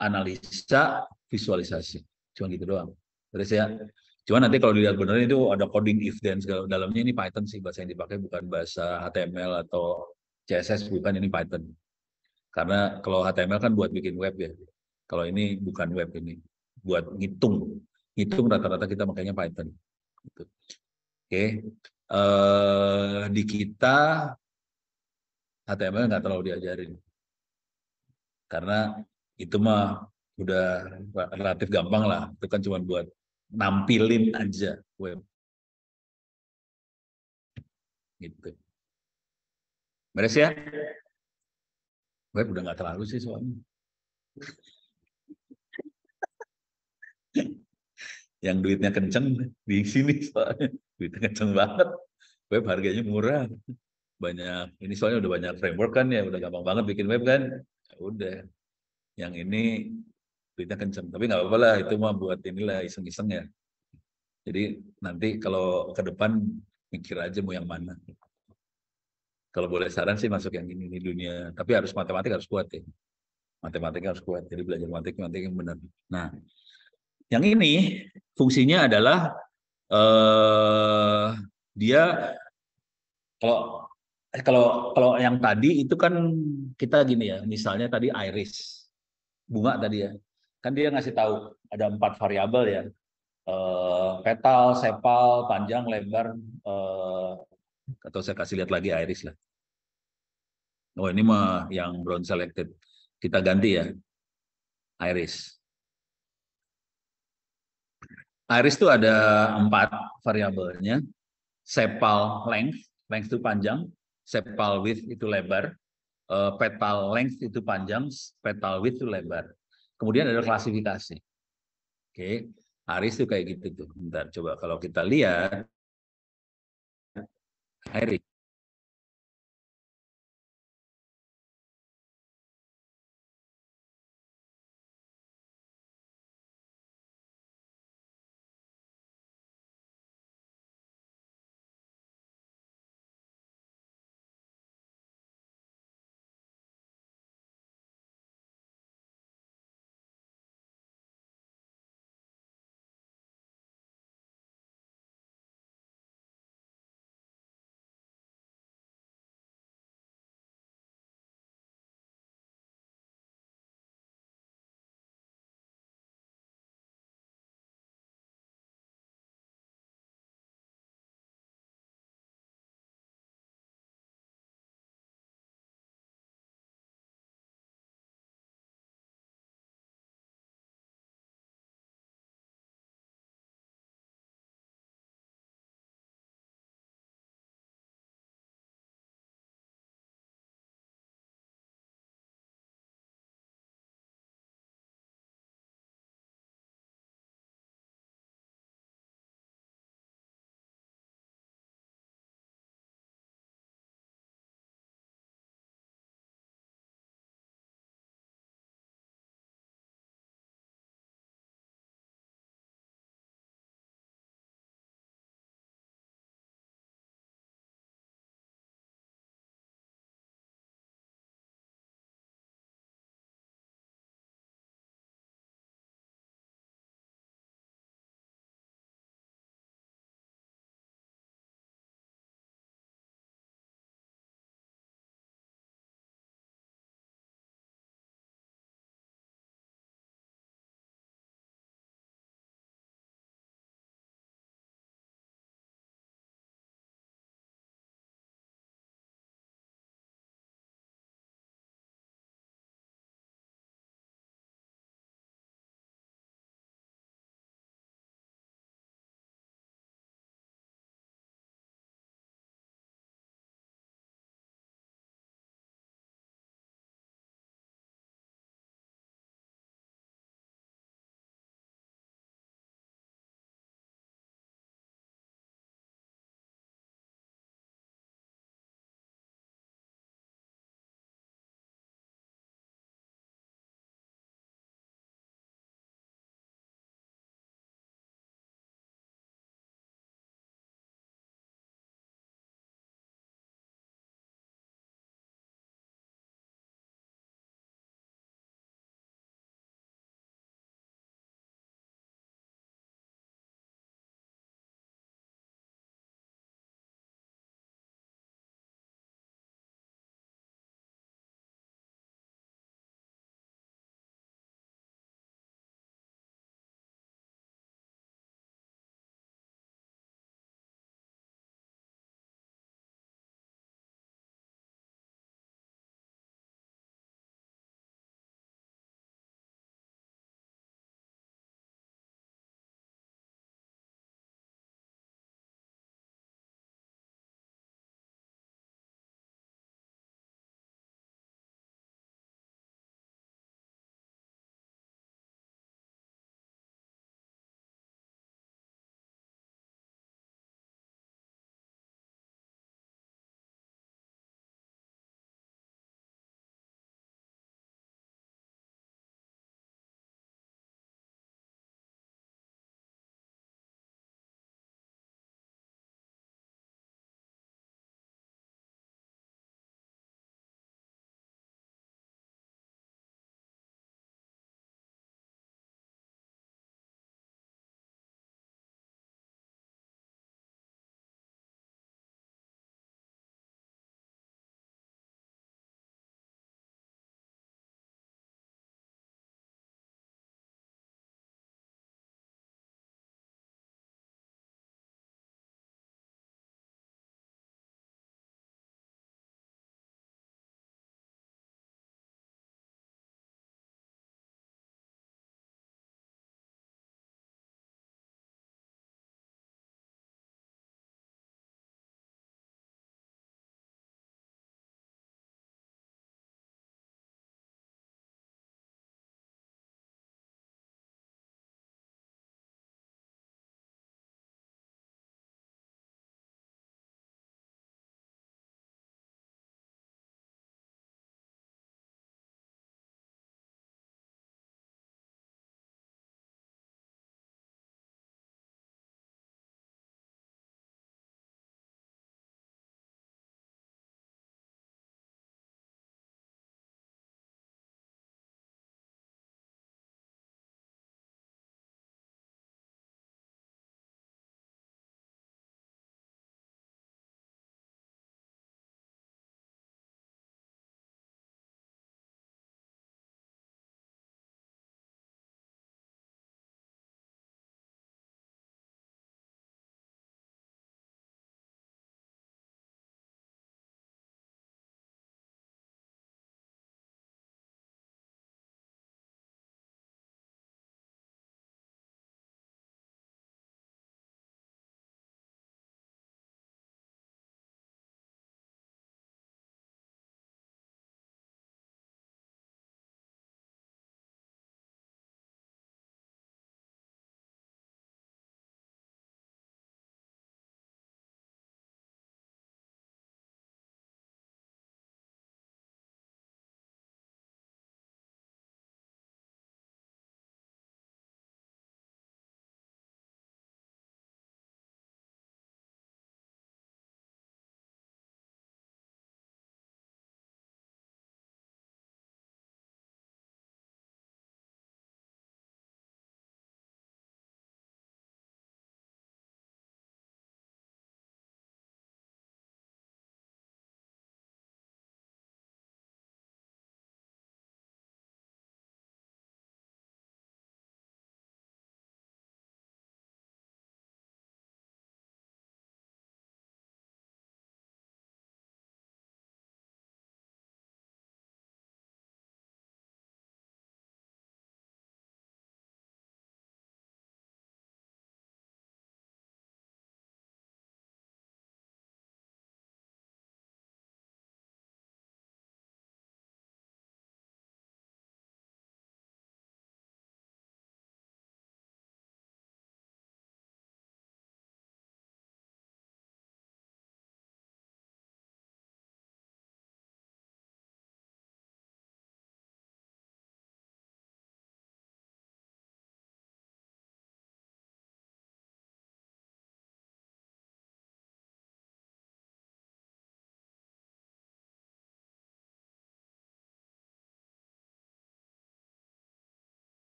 analisa, visualisasi. cuma gitu doang. Terus ya, cuma nanti kalau dilihat beneran itu ada coding if then segala dalamnya ini Python sih bahasa yang dipakai bukan bahasa HTML atau CSS bukan ini Python. Karena kalau HTML kan buat bikin web ya. Kalau ini bukan web ini, buat ngitung. Ngitung rata-rata kita makanya Python. Gitu. Oke, eh, di kita HTML nggak terlalu diajarin karena itu mah udah relatif gampang lah. Itu kan cuma buat nampilin aja web. Gitu. Beres ya? Web udah nggak terlalu sih soalnya yang duitnya kenceng di sini soalnya duitnya kenceng banget web harganya murah banyak ini soalnya udah banyak framework kan ya udah gampang banget bikin web kan ya udah yang ini duitnya kenceng tapi nggak apa-apa lah itu mah buat inilah iseng-iseng ya jadi nanti kalau ke depan mikir aja mau yang mana kalau boleh saran sih masuk yang ini di dunia tapi harus matematik harus kuat ya matematika harus kuat jadi belajar matematik matematik yang benar nah yang ini fungsinya adalah eh, dia kalau eh, kalau kalau yang tadi itu kan kita gini ya, misalnya tadi iris bunga tadi ya, kan dia ngasih tahu ada empat variabel ya, eh, petal, sepal, panjang, lebar, eh, atau saya kasih lihat lagi iris lah. Oh ini mah yang brown selected kita ganti ya iris. Iris itu ada empat variabelnya. Sepal length, length itu panjang. Sepal width itu lebar. Uh, petal length itu panjang. Petal width itu lebar. Kemudian ada klasifikasi. Oke, okay. Iris itu kayak gitu tuh. Bentar, coba kalau kita lihat. Iris.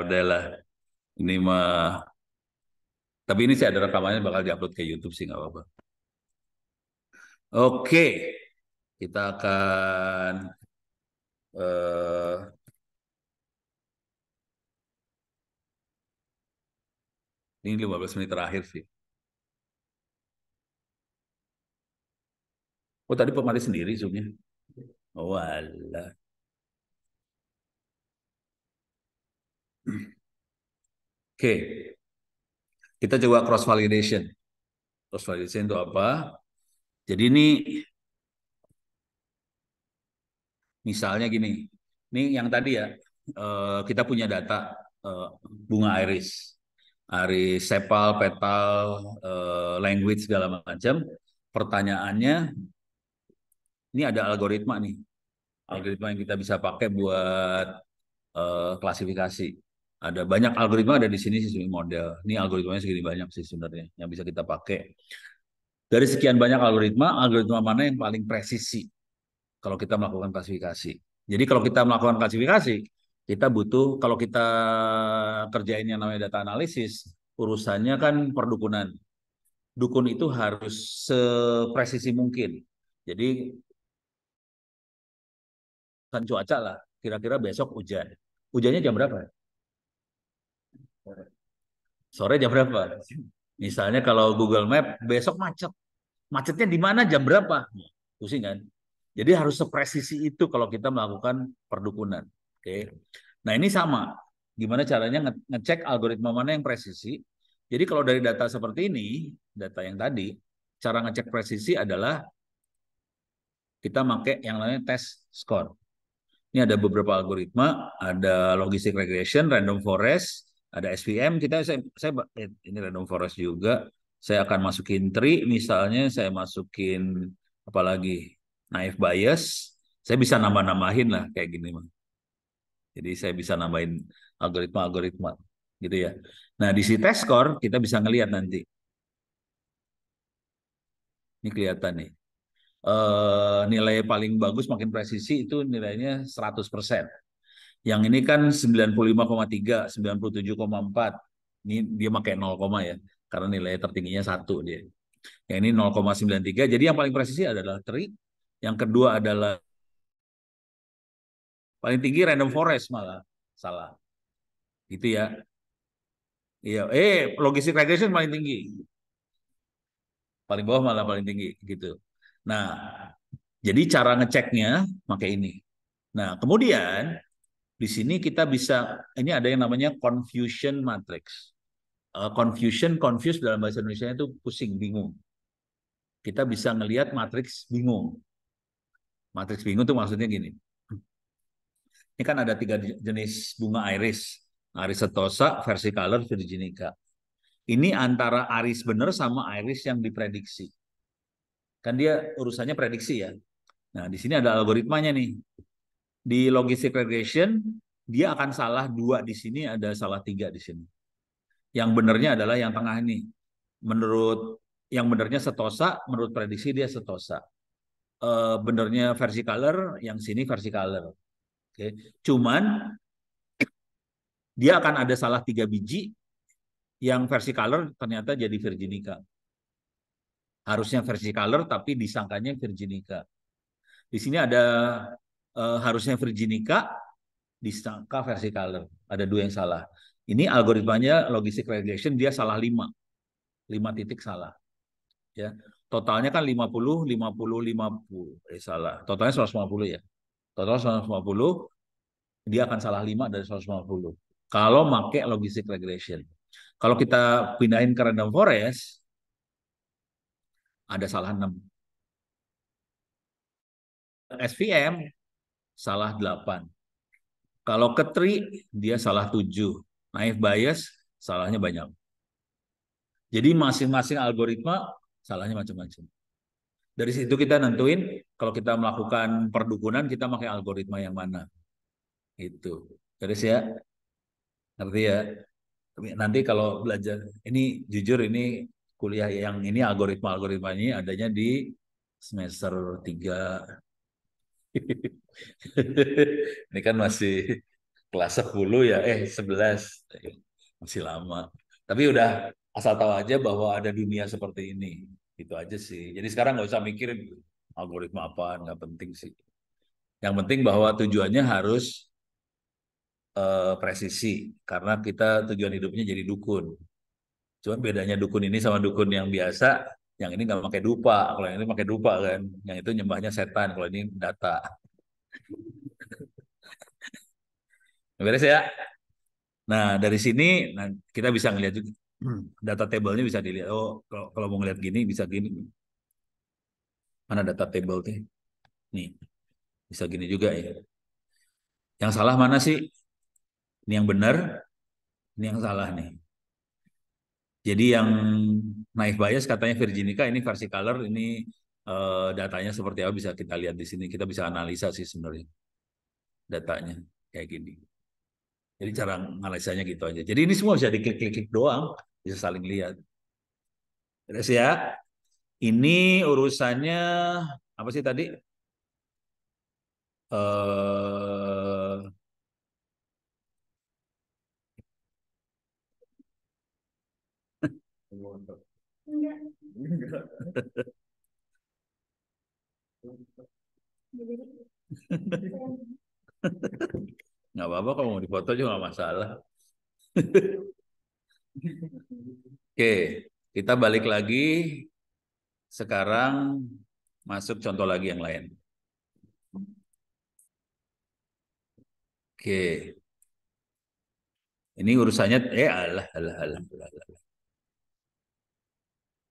udahlah ini mah tapi ini sih ada rekamannya bakal diupload ke YouTube sih nggak apa-apa oke kita akan uh, ini 15 menit terakhir sih Oh tadi pemanis sendiri zoomnya. Oh alah. Oke, kita coba cross validation. Cross validation itu apa? Jadi ini misalnya gini, ini yang tadi ya eh, kita punya data eh, bunga iris, iris sepal, petal, eh, language segala macam. Pertanyaannya, ini ada algoritma nih, algoritma yang kita bisa pakai buat klasifikasi ada banyak algoritma ada di sini sistem model. Ini algoritmanya segini banyak sih sebenarnya yang bisa kita pakai. Dari sekian banyak algoritma, algoritma mana yang paling presisi kalau kita melakukan klasifikasi? Jadi kalau kita melakukan klasifikasi, kita butuh kalau kita kerjain yang namanya data analisis, urusannya kan perdukunan. Dukun itu harus sepresisi mungkin. Jadi kan cuaca lah, kira-kira besok hujan. Hujannya jam berapa? Sore jam berapa? Misalnya kalau Google Map besok macet. Macetnya di mana jam berapa? Pusing kan? Jadi harus sepresisi itu kalau kita melakukan perdukunan. Oke. Nah, ini sama. Gimana caranya ngecek algoritma mana yang presisi? Jadi kalau dari data seperti ini, data yang tadi, cara ngecek presisi adalah kita pakai yang namanya test score. Ini ada beberapa algoritma, ada logistic regression, random forest, ada SPM kita saya saya eh, ini random forest juga saya akan masukin tree, misalnya saya masukin apalagi naive bias saya bisa nambah-nambahin lah kayak gini mah jadi saya bisa nambahin algoritma-algoritma gitu ya nah di si test score kita bisa ngelihat nanti ini kelihatan nih e, nilai paling bagus makin presisi itu nilainya 100 yang ini kan 95,3, 97,4. Ini dia pakai 0, ya. Karena nilai tertingginya satu dia. Yang ini 0,93. Jadi yang paling presisi adalah trik. Yang kedua adalah paling tinggi random forest malah salah. Gitu ya. Iya, eh logistik regression paling tinggi. Paling bawah malah paling tinggi gitu. Nah, jadi cara ngeceknya pakai ini. Nah, kemudian di sini kita bisa, ini ada yang namanya confusion matrix. Uh, confusion, confused dalam bahasa Indonesia itu pusing, bingung. Kita bisa ngelihat matriks bingung. Matriks bingung itu maksudnya gini. Ini kan ada tiga jenis bunga iris. Iris setosa, versi color virginica. Ini antara iris benar sama iris yang diprediksi. Kan dia urusannya prediksi ya. Nah, di sini ada algoritmanya nih di logistik regression dia akan salah dua di sini ada salah tiga di sini yang benernya adalah yang tengah ini menurut yang benernya setosa menurut prediksi dia setosa e, benernya versi color yang sini versi color oke cuman dia akan ada salah tiga biji yang versi color ternyata jadi virginica harusnya versi color tapi disangkanya virginica di sini ada uh, harusnya Virginica disangka versi color. Ada dua yang salah. Ini algoritmanya logistic regression dia salah 5. 5 titik salah. Ya. Totalnya kan 50 50 50. Eh salah. Totalnya 150 ya. Total 150 dia akan salah 5 dari 150. Kalau pakai logistic regression. Kalau kita pindahin ke random forest ada salah 6. SVM salah 8. Kalau ketri, dia salah 7. Naif bias, salahnya banyak. Jadi masing-masing algoritma salahnya macam-macam. Dari situ kita nentuin kalau kita melakukan perdukunan kita pakai algoritma yang mana. Itu. Terus ya. Ngerti ya? Nanti kalau belajar ini jujur ini kuliah yang ini algoritma-algoritma ini adanya di semester 3 <laughs> Ini kan masih kelas 10 ya, eh 11. Masih lama. Tapi udah asal tahu aja bahwa ada dunia seperti ini. Itu aja sih. Jadi sekarang nggak usah mikir algoritma apa, nggak penting sih. Yang penting bahwa tujuannya harus uh, presisi. Karena kita tujuan hidupnya jadi dukun. Cuma bedanya dukun ini sama dukun yang biasa, yang ini nggak pakai dupa kalau yang ini pakai dupa kan yang itu nyembahnya setan kalau ini data <laughs> beres ya nah dari sini nah, kita bisa ngelihat juga <clears throat> data tablenya bisa dilihat oh kalau, kalau mau ngelihat gini bisa gini mana data table nih nih bisa gini juga ya yang salah mana sih ini yang benar ini yang salah nih jadi yang naif bias katanya Virginica ini versi color ini uh, datanya seperti apa bisa kita lihat di sini. Kita bisa analisa sih sebenarnya datanya kayak gini. Jadi cara analisanya gitu aja. Jadi ini semua bisa diklik-klik doang, bisa saling lihat. Terus ya, ini urusannya apa sih tadi? Eh, Nggak apa-apa kalau mau difoto juga nggak masalah. Oke, kita balik lagi. Sekarang masuk contoh lagi yang lain. Oke. Ini urusannya eh alah alah alah alah. alah.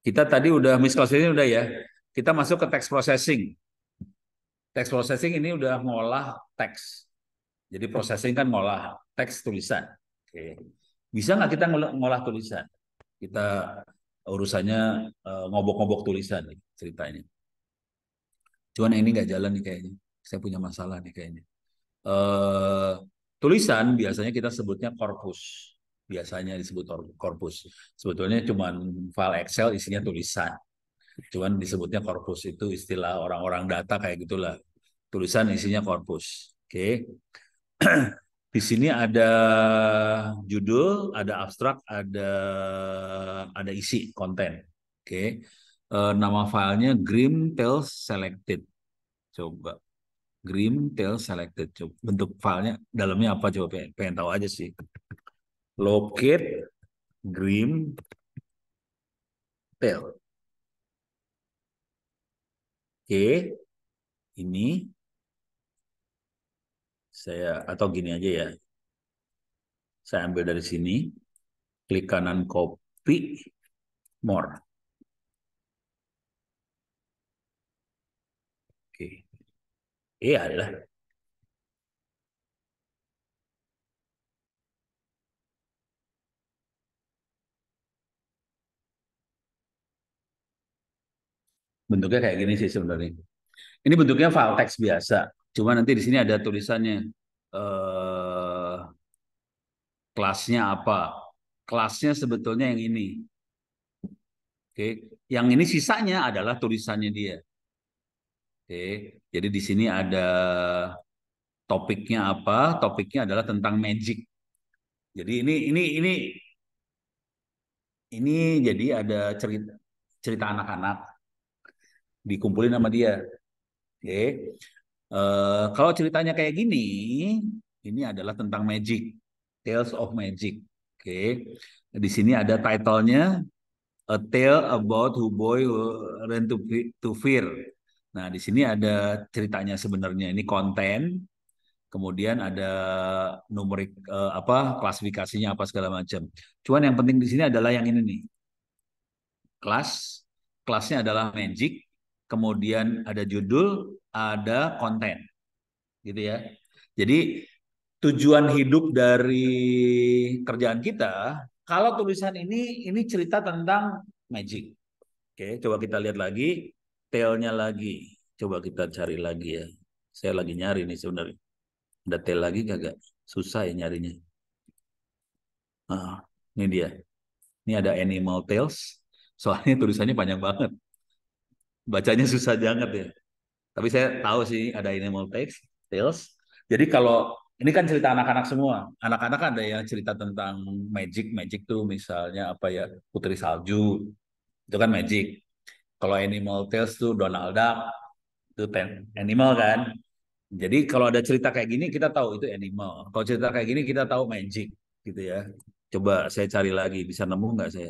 Kita tadi udah misalnya udah ya. Kita masuk ke text processing. Text processing ini udah ngolah teks. Jadi processing kan ngolah teks tulisan. Oke. Bisa nggak kita ngolah, tulisan? Kita urusannya eh, ngobok-ngobok tulisan nih, cerita ini. Cuman ini nggak jalan nih kayaknya. Saya punya masalah nih kayaknya. Uh, tulisan biasanya kita sebutnya korpus biasanya disebut korpus. Sebetulnya cuma file Excel isinya tulisan. Cuman disebutnya korpus itu istilah orang-orang data kayak gitulah. Tulisan isinya korpus. Oke. Okay. <clears throat> Di sini ada judul, ada abstrak, ada ada isi konten. Oke. Okay. Uh, eh, nama filenya Grim Tales Selected. Coba Grim Tales Selected. Coba bentuk filenya dalamnya apa coba pengen, pengen tahu aja sih locate green tail. Oke, ini saya atau gini aja ya. Saya ambil dari sini, klik kanan copy more. Oke. Iya e adalah bentuknya kayak gini sih sebenarnya. Ini bentuknya file text biasa. Cuma nanti di sini ada tulisannya eh, kelasnya apa. Kelasnya sebetulnya yang ini. Oke, yang ini sisanya adalah tulisannya dia. Oke, jadi di sini ada topiknya apa? Topiknya adalah tentang magic. Jadi ini ini ini ini jadi ada cerita cerita anak-anak dikumpulin sama dia. Oke. Okay. Uh, eh, kalau ceritanya kayak gini, ini adalah tentang magic, Tales of Magic. Oke. Okay. Di sini ada titlenya A Tale About Who Boy Who Ran to, to Fear. Nah, di sini ada ceritanya sebenarnya ini konten, kemudian ada numerik uh, apa klasifikasinya apa segala macam. Cuman yang penting di sini adalah yang ini nih. Kelas, kelasnya adalah magic, kemudian ada judul, ada konten. Gitu ya. Jadi tujuan hidup dari kerjaan kita, kalau tulisan ini ini cerita tentang magic. Oke, coba kita lihat lagi tailnya lagi. Coba kita cari lagi ya. Saya lagi nyari nih sebenarnya. Ada tail lagi kagak? Susah ya nyarinya. Nah, ini dia. Ini ada animal tales. Soalnya tulisannya panjang banget bacanya susah banget ya. Tapi saya tahu sih ada animal text, tales. Jadi kalau ini kan cerita anak-anak semua. Anak-anak kan ada yang cerita tentang magic, magic tuh misalnya apa ya putri salju itu kan magic. Kalau animal tales tuh Donald Duck itu animal kan. Jadi kalau ada cerita kayak gini kita tahu itu animal. Kalau cerita kayak gini kita tahu magic gitu ya. Coba saya cari lagi bisa nemu nggak saya?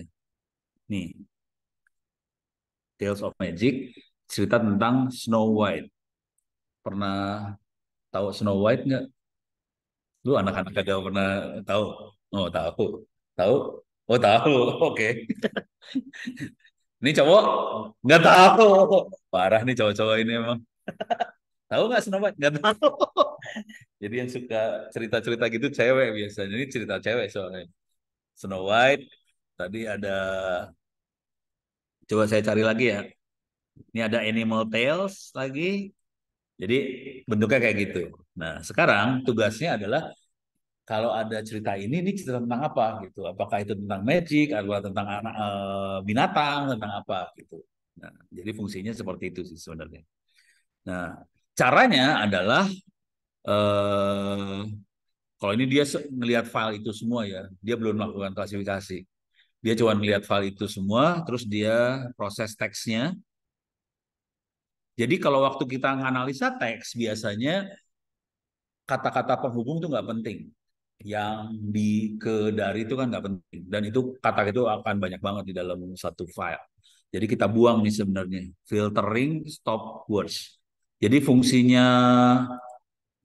Nih Tales of Magic cerita tentang Snow White. Pernah tahu Snow White nggak? Lu anak-anak ada pernah tahu? Oh tahu, tahu. Oh tahu, <laughs> oke. Okay. ini cowok nggak tahu. Parah nih cowok-cowok ini emang. tahu nggak Snow White? Nggak tahu. <laughs> Jadi yang suka cerita-cerita gitu cewek biasanya. Ini cerita cewek soalnya. Snow White, tadi ada Coba saya cari lagi ya. Ini ada animal tails lagi. Jadi bentuknya kayak gitu. Nah, sekarang tugasnya adalah kalau ada cerita ini, ini cerita tentang apa gitu? Apakah itu tentang magic, atau tentang anak, eh, binatang, tentang apa gitu? Nah, jadi fungsinya seperti itu sih sebenarnya. Nah, caranya adalah eh, kalau ini dia melihat file itu semua ya, dia belum melakukan klasifikasi. Dia cuma melihat file itu semua, terus dia proses teksnya. Jadi kalau waktu kita menganalisa teks, biasanya kata-kata penghubung itu nggak penting. Yang di ke dari itu kan nggak penting. Dan itu kata itu akan banyak banget di dalam satu file. Jadi kita buang nih sebenarnya. Filtering stop words. Jadi fungsinya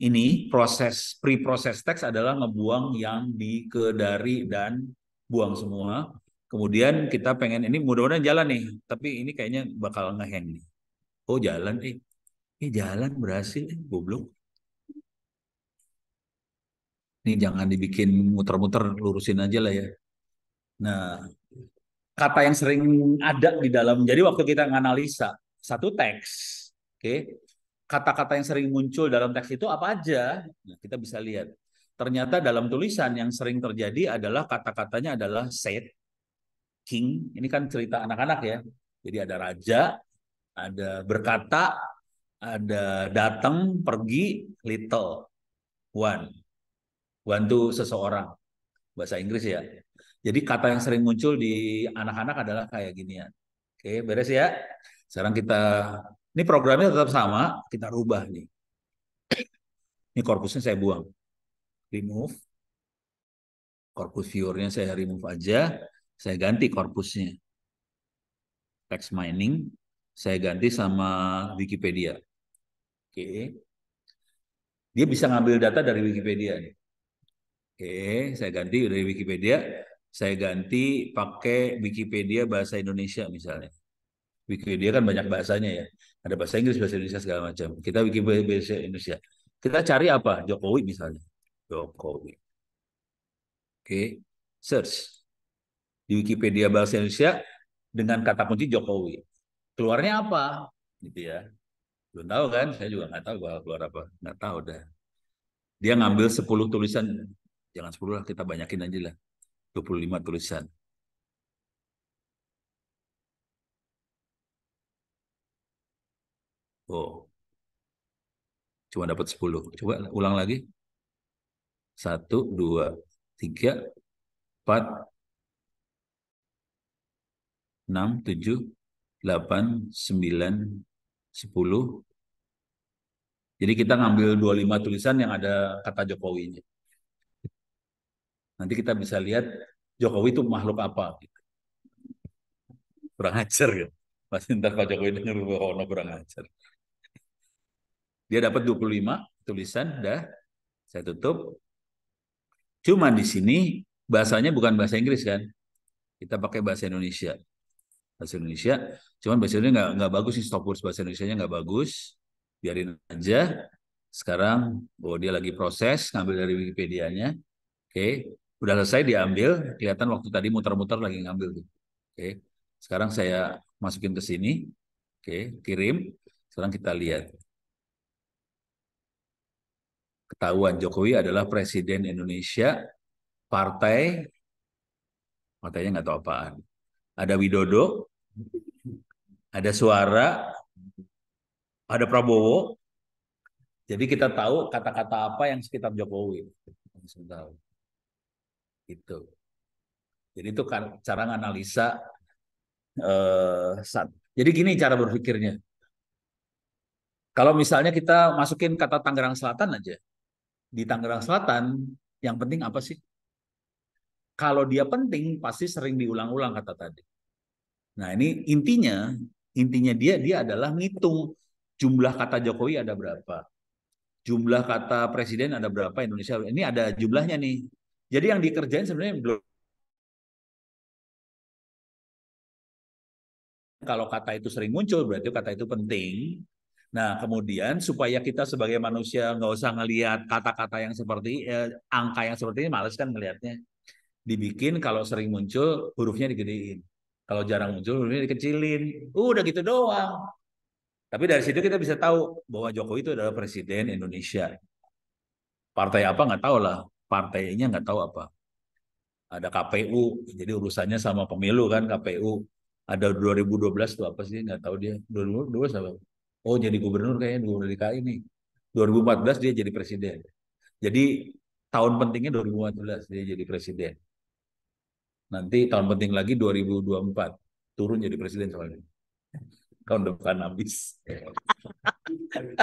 ini proses pre-proses teks adalah ngebuang yang di ke dari dan buang semua. Kemudian kita pengen ini mudah-mudahan jalan nih, tapi ini kayaknya bakal ngeheng nih. Oh jalan, eh, eh jalan berhasil, eh, goblok. Ini jangan dibikin muter-muter, lurusin aja lah ya. Nah, kata yang sering ada di dalam. Jadi waktu kita menganalisa satu teks, oke, okay, kata-kata yang sering muncul dalam teks itu apa aja? Nah, kita bisa lihat. Ternyata dalam tulisan yang sering terjadi adalah kata-katanya adalah set king. Ini kan cerita anak-anak ya. Jadi ada raja, ada berkata, ada datang, pergi, little, one. One itu seseorang. Bahasa Inggris ya. Jadi kata yang sering muncul di anak-anak adalah kayak gini ya. Oke, beres ya. Sekarang kita, ini programnya tetap sama, kita rubah nih. Ini korpusnya saya buang. Remove. Korpus viewernya saya remove aja. Saya ganti korpusnya. Text mining, saya ganti sama Wikipedia. Oke. Dia bisa ngambil data dari Wikipedia. Oke, saya ganti dari Wikipedia. Saya ganti pakai Wikipedia bahasa Indonesia misalnya. Wikipedia kan banyak bahasanya ya. Ada bahasa Inggris, bahasa Indonesia segala macam. Kita Wikipedia bahasa Indonesia. Kita cari apa? Jokowi misalnya. Jokowi. Oke, okay. search di Wikipedia bahasa Indonesia dengan kata kunci Jokowi. Keluarnya apa? Gitu ya. Belum tahu kan? Saya juga nggak tahu bakal keluar apa. Nggak tahu dah. Dia ngambil 10 tulisan. Jangan 10 lah, kita banyakin aja lah. 25 tulisan. Oh. Cuma dapat 10. Coba ulang lagi. 1, 2, 3, 4, 6, 7, 8, 9, 10. Jadi kita ngambil 25 tulisan yang ada kata Jokowi. -nya. Nanti kita bisa lihat Jokowi itu makhluk apa. Gitu. Kurang ajar ya. Gitu. Pasti ntar Pak Jokowi denger Wono kurang ajar. Dia dapat 25 tulisan, dah saya tutup. Cuman di sini bahasanya bukan bahasa Inggris kan. Kita pakai bahasa Indonesia bahasa Indonesia. Cuman bahasa Indonesia nggak nggak bagus nih stop words bahasa Indonesia-nya nggak bagus. Biarin aja. Sekarang oh dia lagi proses ngambil dari Wikipedia-nya. Oke, okay. udah selesai diambil. Kelihatan waktu tadi muter-muter lagi ngambil tuh. Oke. Okay. Sekarang saya masukin ke sini. Oke, okay. kirim. Sekarang kita lihat. Ketahuan Jokowi adalah presiden Indonesia partai partainya nggak tahu apaan. Ada Widodo, ada suara, ada Prabowo. Jadi kita tahu kata-kata apa yang sekitar Jokowi. Langsung tahu. Itu. Jadi itu cara analisa eh, saat. Jadi gini cara berpikirnya. Kalau misalnya kita masukin kata Tangerang Selatan aja. Di Tangerang Selatan, yang penting apa sih? Kalau dia penting, pasti sering diulang-ulang kata tadi. Nah, ini intinya hmm. intinya dia dia adalah ngitung jumlah kata Jokowi ada berapa. Jumlah kata presiden ada berapa Indonesia. Ini ada jumlahnya nih. Jadi yang dikerjain sebenarnya belum kalau kata itu sering muncul berarti kata itu penting. Nah, kemudian supaya kita sebagai manusia nggak usah ngelihat kata-kata yang seperti eh, angka yang seperti ini males kan ngelihatnya. Dibikin kalau sering muncul hurufnya digedein. Kalau jarang muncul, dikecilin. Uh, udah gitu doang. Tapi dari situ kita bisa tahu bahwa Jokowi itu adalah presiden Indonesia. Partai apa nggak tahu lah. Partainya nggak tahu apa. Ada KPU, jadi urusannya sama pemilu kan KPU. Ada 2012 tuh apa sih, nggak tahu dia. 2012 apa? Oh jadi gubernur kayaknya, gubernur DKI nih. 2014 dia jadi presiden. Jadi tahun pentingnya 2014 dia jadi presiden. Nanti tahun penting lagi 2024 turun jadi presiden soalnya. Tahun depan habis.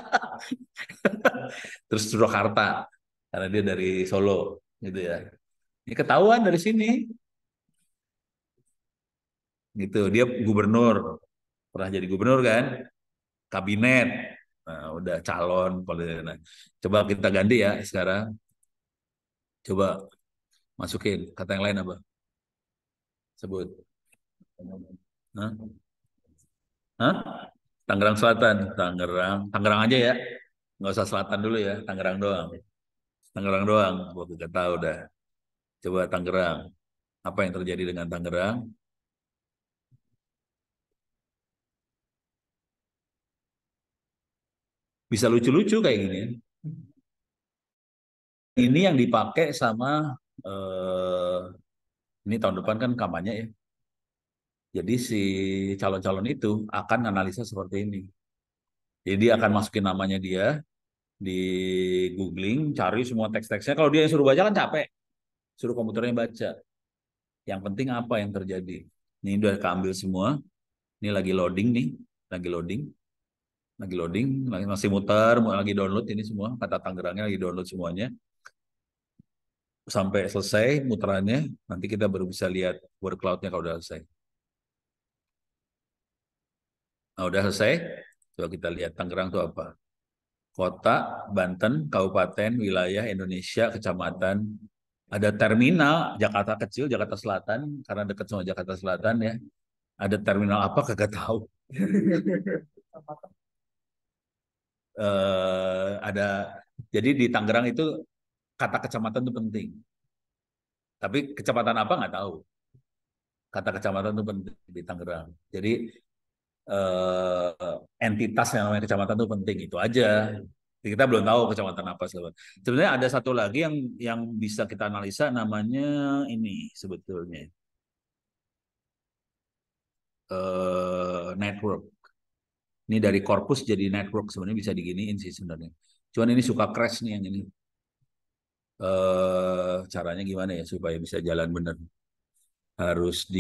<laughs> Terus Surakarta karena dia dari Solo gitu ya. Ini ketahuan dari sini. Gitu, dia gubernur. Pernah jadi gubernur kan? Kabinet. Nah, udah calon nah, coba kita ganti ya sekarang. Coba masukin kata yang lain apa? sebut Hah? Hah? Tangerang Selatan Tangerang Tangerang aja ya nggak usah selatan dulu ya Tangerang doang Tangerang doang waktu gak tahu dah coba Tangerang apa yang terjadi dengan Tangerang bisa lucu-lucu kayak gini ini yang dipakai sama eh, ini tahun depan kan kampanye ya. Jadi si calon-calon itu akan analisa seperti ini. Jadi akan iya. masukin namanya dia di googling, cari semua teks-teksnya. Kalau dia yang suruh baca kan capek. Suruh komputernya baca. Yang penting apa yang terjadi. Ini udah keambil semua. Ini lagi loading nih. Lagi loading. Lagi loading. Lagi masih muter, lagi download ini semua. Kata Tanggerangnya lagi download semuanya sampai selesai muterannya, nanti kita baru bisa lihat cloud-nya kalau udah selesai. Nah, udah selesai, coba kita lihat Tangerang itu apa. Kota, Banten, Kabupaten, Wilayah, Indonesia, Kecamatan. Ada terminal Jakarta kecil, Jakarta Selatan, karena dekat sama Jakarta Selatan ya. Ada terminal apa kagak tahu. uh, <laughs> ada jadi di Tangerang itu kata kecamatan itu penting. Tapi kecamatan apa nggak tahu. Kata kecamatan itu penting di Tangerang. Jadi eh, entitas yang namanya kecamatan itu penting itu aja. Iya. Jadi kita belum tahu kecamatan apa sebenarnya. Sebenarnya ada satu lagi yang yang bisa kita analisa namanya ini sebetulnya eh, network. Ini dari korpus jadi network sebenarnya bisa diginiin sih sebenarnya. Cuman ini suka crash nih yang ini eh, caranya gimana ya supaya bisa jalan benar harus di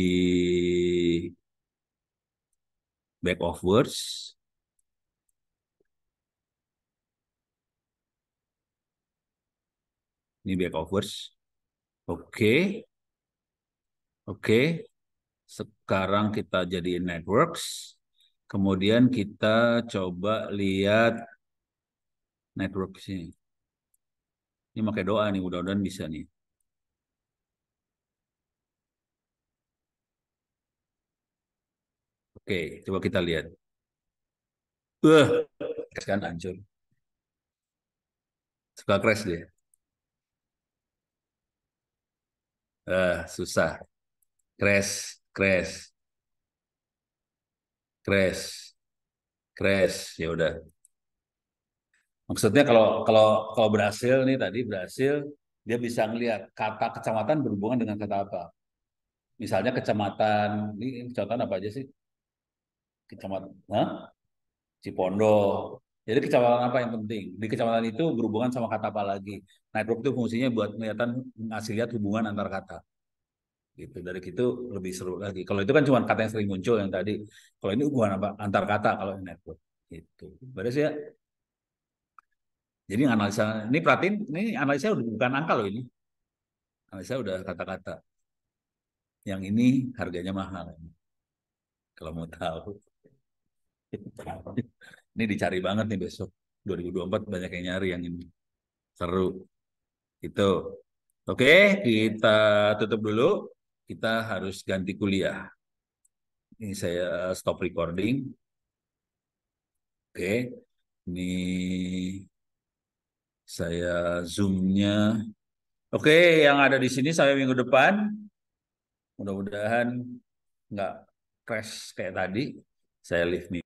back of words ini back of words oke okay. oke okay. sekarang kita jadi networks kemudian kita coba lihat networksnya ini pakai doa nih, mudah-mudahan bisa nih. Oke, coba kita lihat. Uh, kan hancur. Suka crash dia. Uh, susah. Crash, crash. Crash. Crash, ya udah. Maksudnya kalau kalau kalau berhasil nih tadi berhasil dia bisa ngelihat kata kecamatan berhubungan dengan kata apa. Misalnya kecamatan ini kecamatan apa aja sih? Kecamatan huh? Cipondo. Jadi kecamatan apa yang penting? Di kecamatan itu berhubungan sama kata apa lagi? Network itu fungsinya buat kelihatan ngasih lihat hubungan antar kata gitu dari itu lebih seru lagi kalau itu kan cuma kata yang sering muncul yang tadi kalau ini hubungan apa antar kata kalau network gitu berarti ya jadi analisa ini perhatiin ini analisa udah bukan angka loh ini. Analisa udah kata-kata. Yang ini harganya mahal. Kalau mau tahu. ini dicari banget nih besok. 2024 banyak yang nyari yang ini. Seru. Itu. Oke, kita tutup dulu. Kita harus ganti kuliah. Ini saya stop recording. Oke. Ini saya zoomnya. Oke, yang ada di sini sampai minggu depan. Mudah-mudahan nggak crash kayak tadi. Saya leave me.